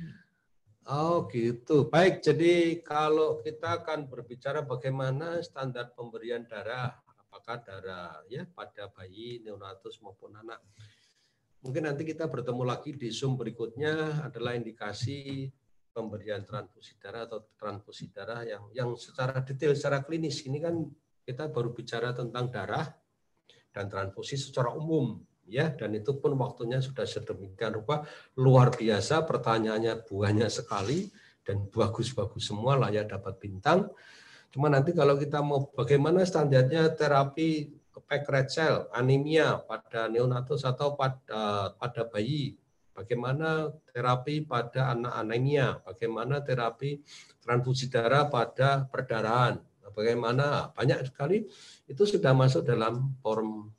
Oh gitu. Baik, jadi kalau kita akan berbicara bagaimana standar pemberian darah, apakah darah ya pada bayi, neonatus maupun anak. Mungkin nanti kita bertemu lagi di Zoom berikutnya adalah indikasi pemberian transfusi darah atau transfusi darah yang yang secara detail secara klinis ini kan kita baru bicara tentang darah dan transfusi secara umum ya dan itu pun waktunya sudah sedemikian rupa luar biasa pertanyaannya buahnya sekali dan bagus-bagus semua layak dapat bintang cuma nanti kalau kita mau bagaimana standarnya terapi pack red cell anemia pada neonatus atau pada eh, pada bayi bagaimana terapi pada anak anemia bagaimana terapi transfusi darah pada perdarahan bagaimana banyak sekali itu sudah masuk dalam form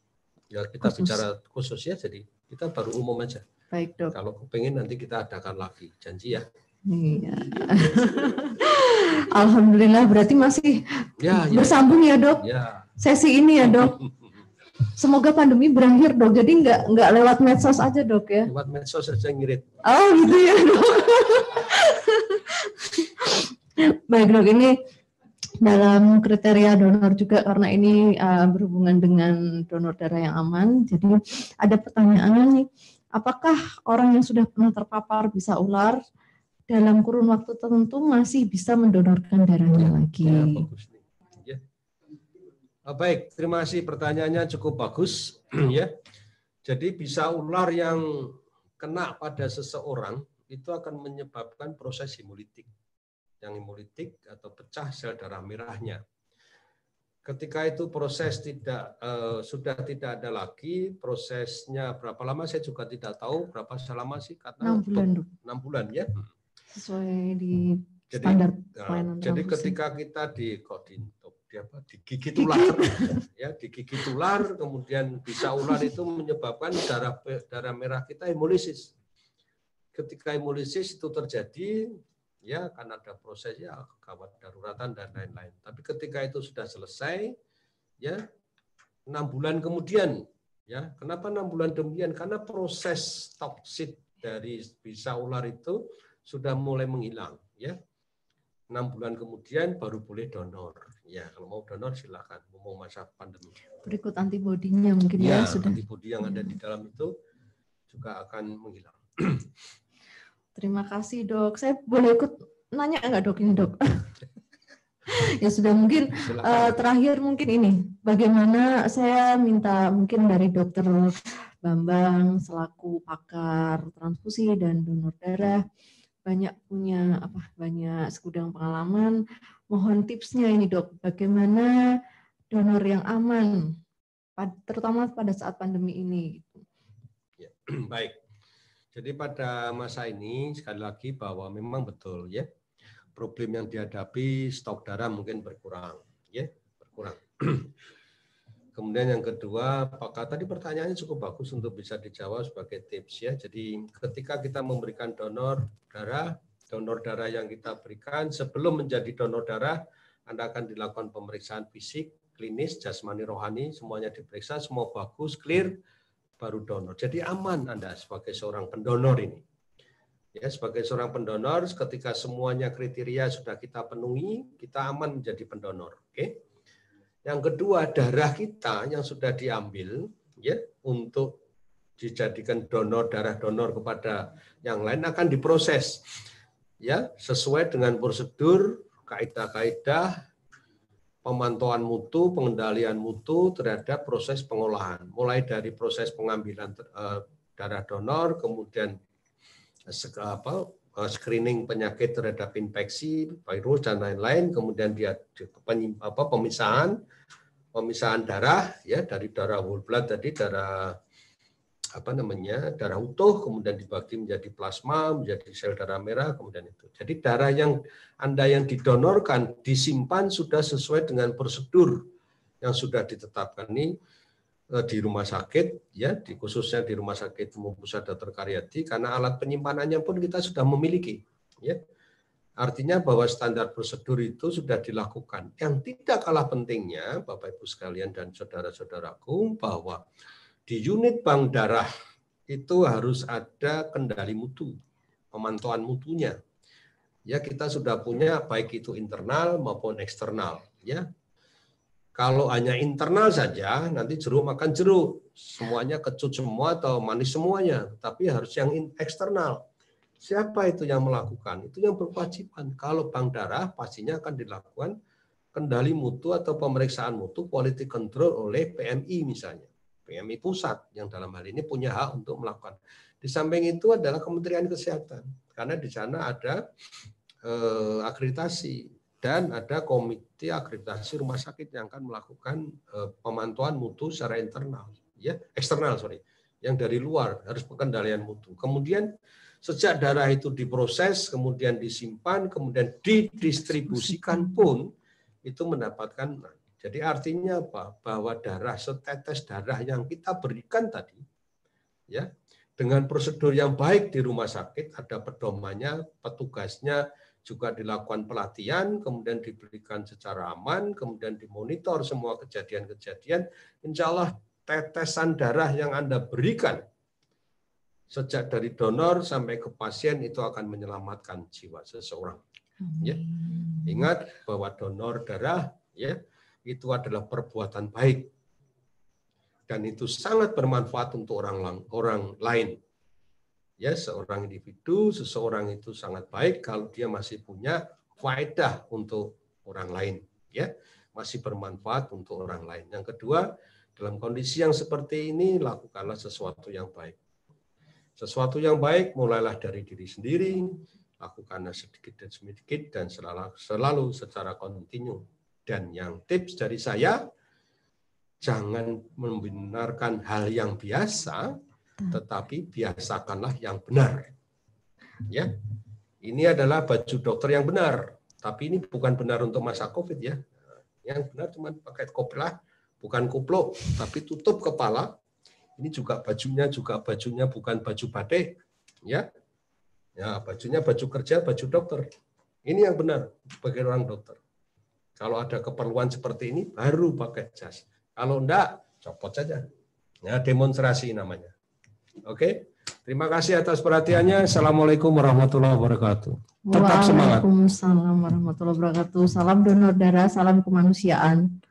ya kita khusus. bicara khusus ya jadi kita baru umum aja. Baik dok. Kalau pengen nanti kita adakan lagi janji ya. Iya. Alhamdulillah berarti masih ya, ya. bersambung ya dok. Ya. Sesi ini ya dok. Semoga pandemi berakhir dok. Jadi nggak nggak lewat medsos aja dok ya. Lewat medsos aja ngirit. Oh gitu ya dok. Baik dok ini dalam kriteria donor juga karena ini uh, berhubungan dengan donor darah yang aman. Jadi ada pertanyaan nih, apakah orang yang sudah pernah terpapar bisa ular dalam kurun waktu tertentu masih bisa mendonorkan darahnya ya, lagi? Ya, bagus. Ya. Ah, baik, terima kasih pertanyaannya cukup bagus ya. Jadi bisa ular yang kena pada seseorang itu akan menyebabkan proses hemolitik yang hemolitik atau pecah sel darah merahnya. Ketika itu proses tidak uh, sudah tidak ada lagi prosesnya berapa lama saya juga tidak tahu berapa selama sih kata 6 bulan. 6 bulan ya. Hmm. Sesuai di jadi, standar Uh, jadi ketika kita di kok di, di apa digigit ular ya digigit ular kemudian bisa ular itu menyebabkan darah darah merah kita hemolisis ketika hemolisis itu terjadi ya karena ada proses ya gawat daruratan dan lain-lain. Tapi ketika itu sudah selesai ya enam bulan kemudian ya kenapa enam bulan kemudian karena proses toksit dari bisa ular itu sudah mulai menghilang ya enam bulan kemudian baru boleh donor. Ya, kalau mau donor silakan. Mau masa pandemi. Berikut antibodinya mungkin ya, ya sudah. Antibodi yang ada di hmm. dalam itu juga akan menghilang. Terima kasih dok. Saya boleh ikut nanya nggak dok ini dok? ya sudah mungkin uh, terakhir mungkin ini bagaimana saya minta mungkin dari dokter Bambang selaku pakar transfusi dan donor darah banyak punya apa banyak sekudang pengalaman mohon tipsnya ini dok bagaimana donor yang aman terutama pada saat pandemi ini gitu. ya, baik jadi pada masa ini sekali lagi bahwa memang betul ya problem yang dihadapi stok darah mungkin berkurang ya berkurang. Kemudian yang kedua, apakah tadi pertanyaannya cukup bagus untuk bisa dijawab sebagai tips ya. Jadi ketika kita memberikan donor darah, donor darah yang kita berikan sebelum menjadi donor darah, Anda akan dilakukan pemeriksaan fisik, klinis, jasmani, rohani, semuanya diperiksa, semua bagus, clear baru donor. Jadi aman Anda sebagai seorang pendonor ini. Ya, sebagai seorang pendonor ketika semuanya kriteria sudah kita penuhi, kita aman menjadi pendonor, oke? Yang kedua, darah kita yang sudah diambil ya untuk dijadikan donor darah donor kepada yang lain akan diproses ya sesuai dengan prosedur kaedah-kaedah pemantauan mutu, pengendalian mutu terhadap proses pengolahan, mulai dari proses pengambilan eh, darah donor, kemudian eh, eh, screening penyakit terhadap infeksi, virus dan lain-lain, kemudian dia apa, pemisahan, pemisahan darah ya dari darah whole blood tadi darah apa namanya darah utuh kemudian dibagi menjadi plasma menjadi sel darah merah kemudian itu jadi darah yang anda yang didonorkan disimpan sudah sesuai dengan prosedur yang sudah ditetapkan ini e, di rumah sakit ya di khususnya di rumah sakit umum pusat dokter terkaryati karena alat penyimpanannya pun kita sudah memiliki ya artinya bahwa standar prosedur itu sudah dilakukan yang tidak kalah pentingnya Bapak Ibu sekalian dan saudara-saudaraku bahwa di unit bank darah itu harus ada kendali mutu, pemantauan mutunya. Ya, kita sudah punya baik itu internal maupun eksternal, ya. Kalau hanya internal saja, nanti jeruk makan jeruk, semuanya kecut semua atau manis semuanya, tapi harus yang eksternal. Siapa itu yang melakukan? Itu yang berkewajiban. Kalau bank darah pastinya akan dilakukan kendali mutu atau pemeriksaan mutu quality control oleh PMI misalnya. PMI pusat yang dalam hal ini punya hak untuk melakukan. Di samping itu adalah Kementerian Kesehatan karena di sana ada eh, akreditasi dan ada komite akreditasi rumah sakit yang akan melakukan eh, pemantauan mutu secara internal ya eksternal sorry yang dari luar harus pengendalian mutu. Kemudian sejak darah itu diproses, kemudian disimpan, kemudian didistribusikan pun itu mendapatkan jadi artinya apa? Bahwa darah setetes darah yang kita berikan tadi ya dengan prosedur yang baik di rumah sakit ada pedomannya, petugasnya juga dilakukan pelatihan, kemudian diberikan secara aman, kemudian dimonitor semua kejadian-kejadian. Insya Allah tetesan darah yang Anda berikan sejak dari donor sampai ke pasien itu akan menyelamatkan jiwa seseorang. Ya. Ingat bahwa donor darah ya itu adalah perbuatan baik dan itu sangat bermanfaat untuk orang orang lain. Ya, seorang individu, seseorang itu sangat baik kalau dia masih punya faedah untuk orang lain, ya. Masih bermanfaat untuk orang lain. Yang kedua, dalam kondisi yang seperti ini lakukanlah sesuatu yang baik. Sesuatu yang baik mulailah dari diri sendiri, lakukanlah sedikit dan sedikit dan selalu, selalu secara kontinu dan yang tips dari saya, jangan membenarkan hal yang biasa, tetapi biasakanlah yang benar. Ya, ini adalah baju dokter yang benar, tapi ini bukan benar untuk masa COVID ya. Yang benar cuma pakai koplah, bukan kuplo, tapi tutup kepala. Ini juga bajunya juga bajunya bukan baju batik, ya. Ya, bajunya baju kerja, baju dokter. Ini yang benar sebagai orang dokter. Kalau ada keperluan seperti ini baru pakai jas. Kalau enggak copot saja. Ya, demonstrasi namanya. Oke. Terima kasih atas perhatiannya. Assalamualaikum warahmatullahi wabarakatuh. Tetap semangat. Waalaikumsalam warahmatullahi wabarakatuh. Salam donor darah, salam kemanusiaan.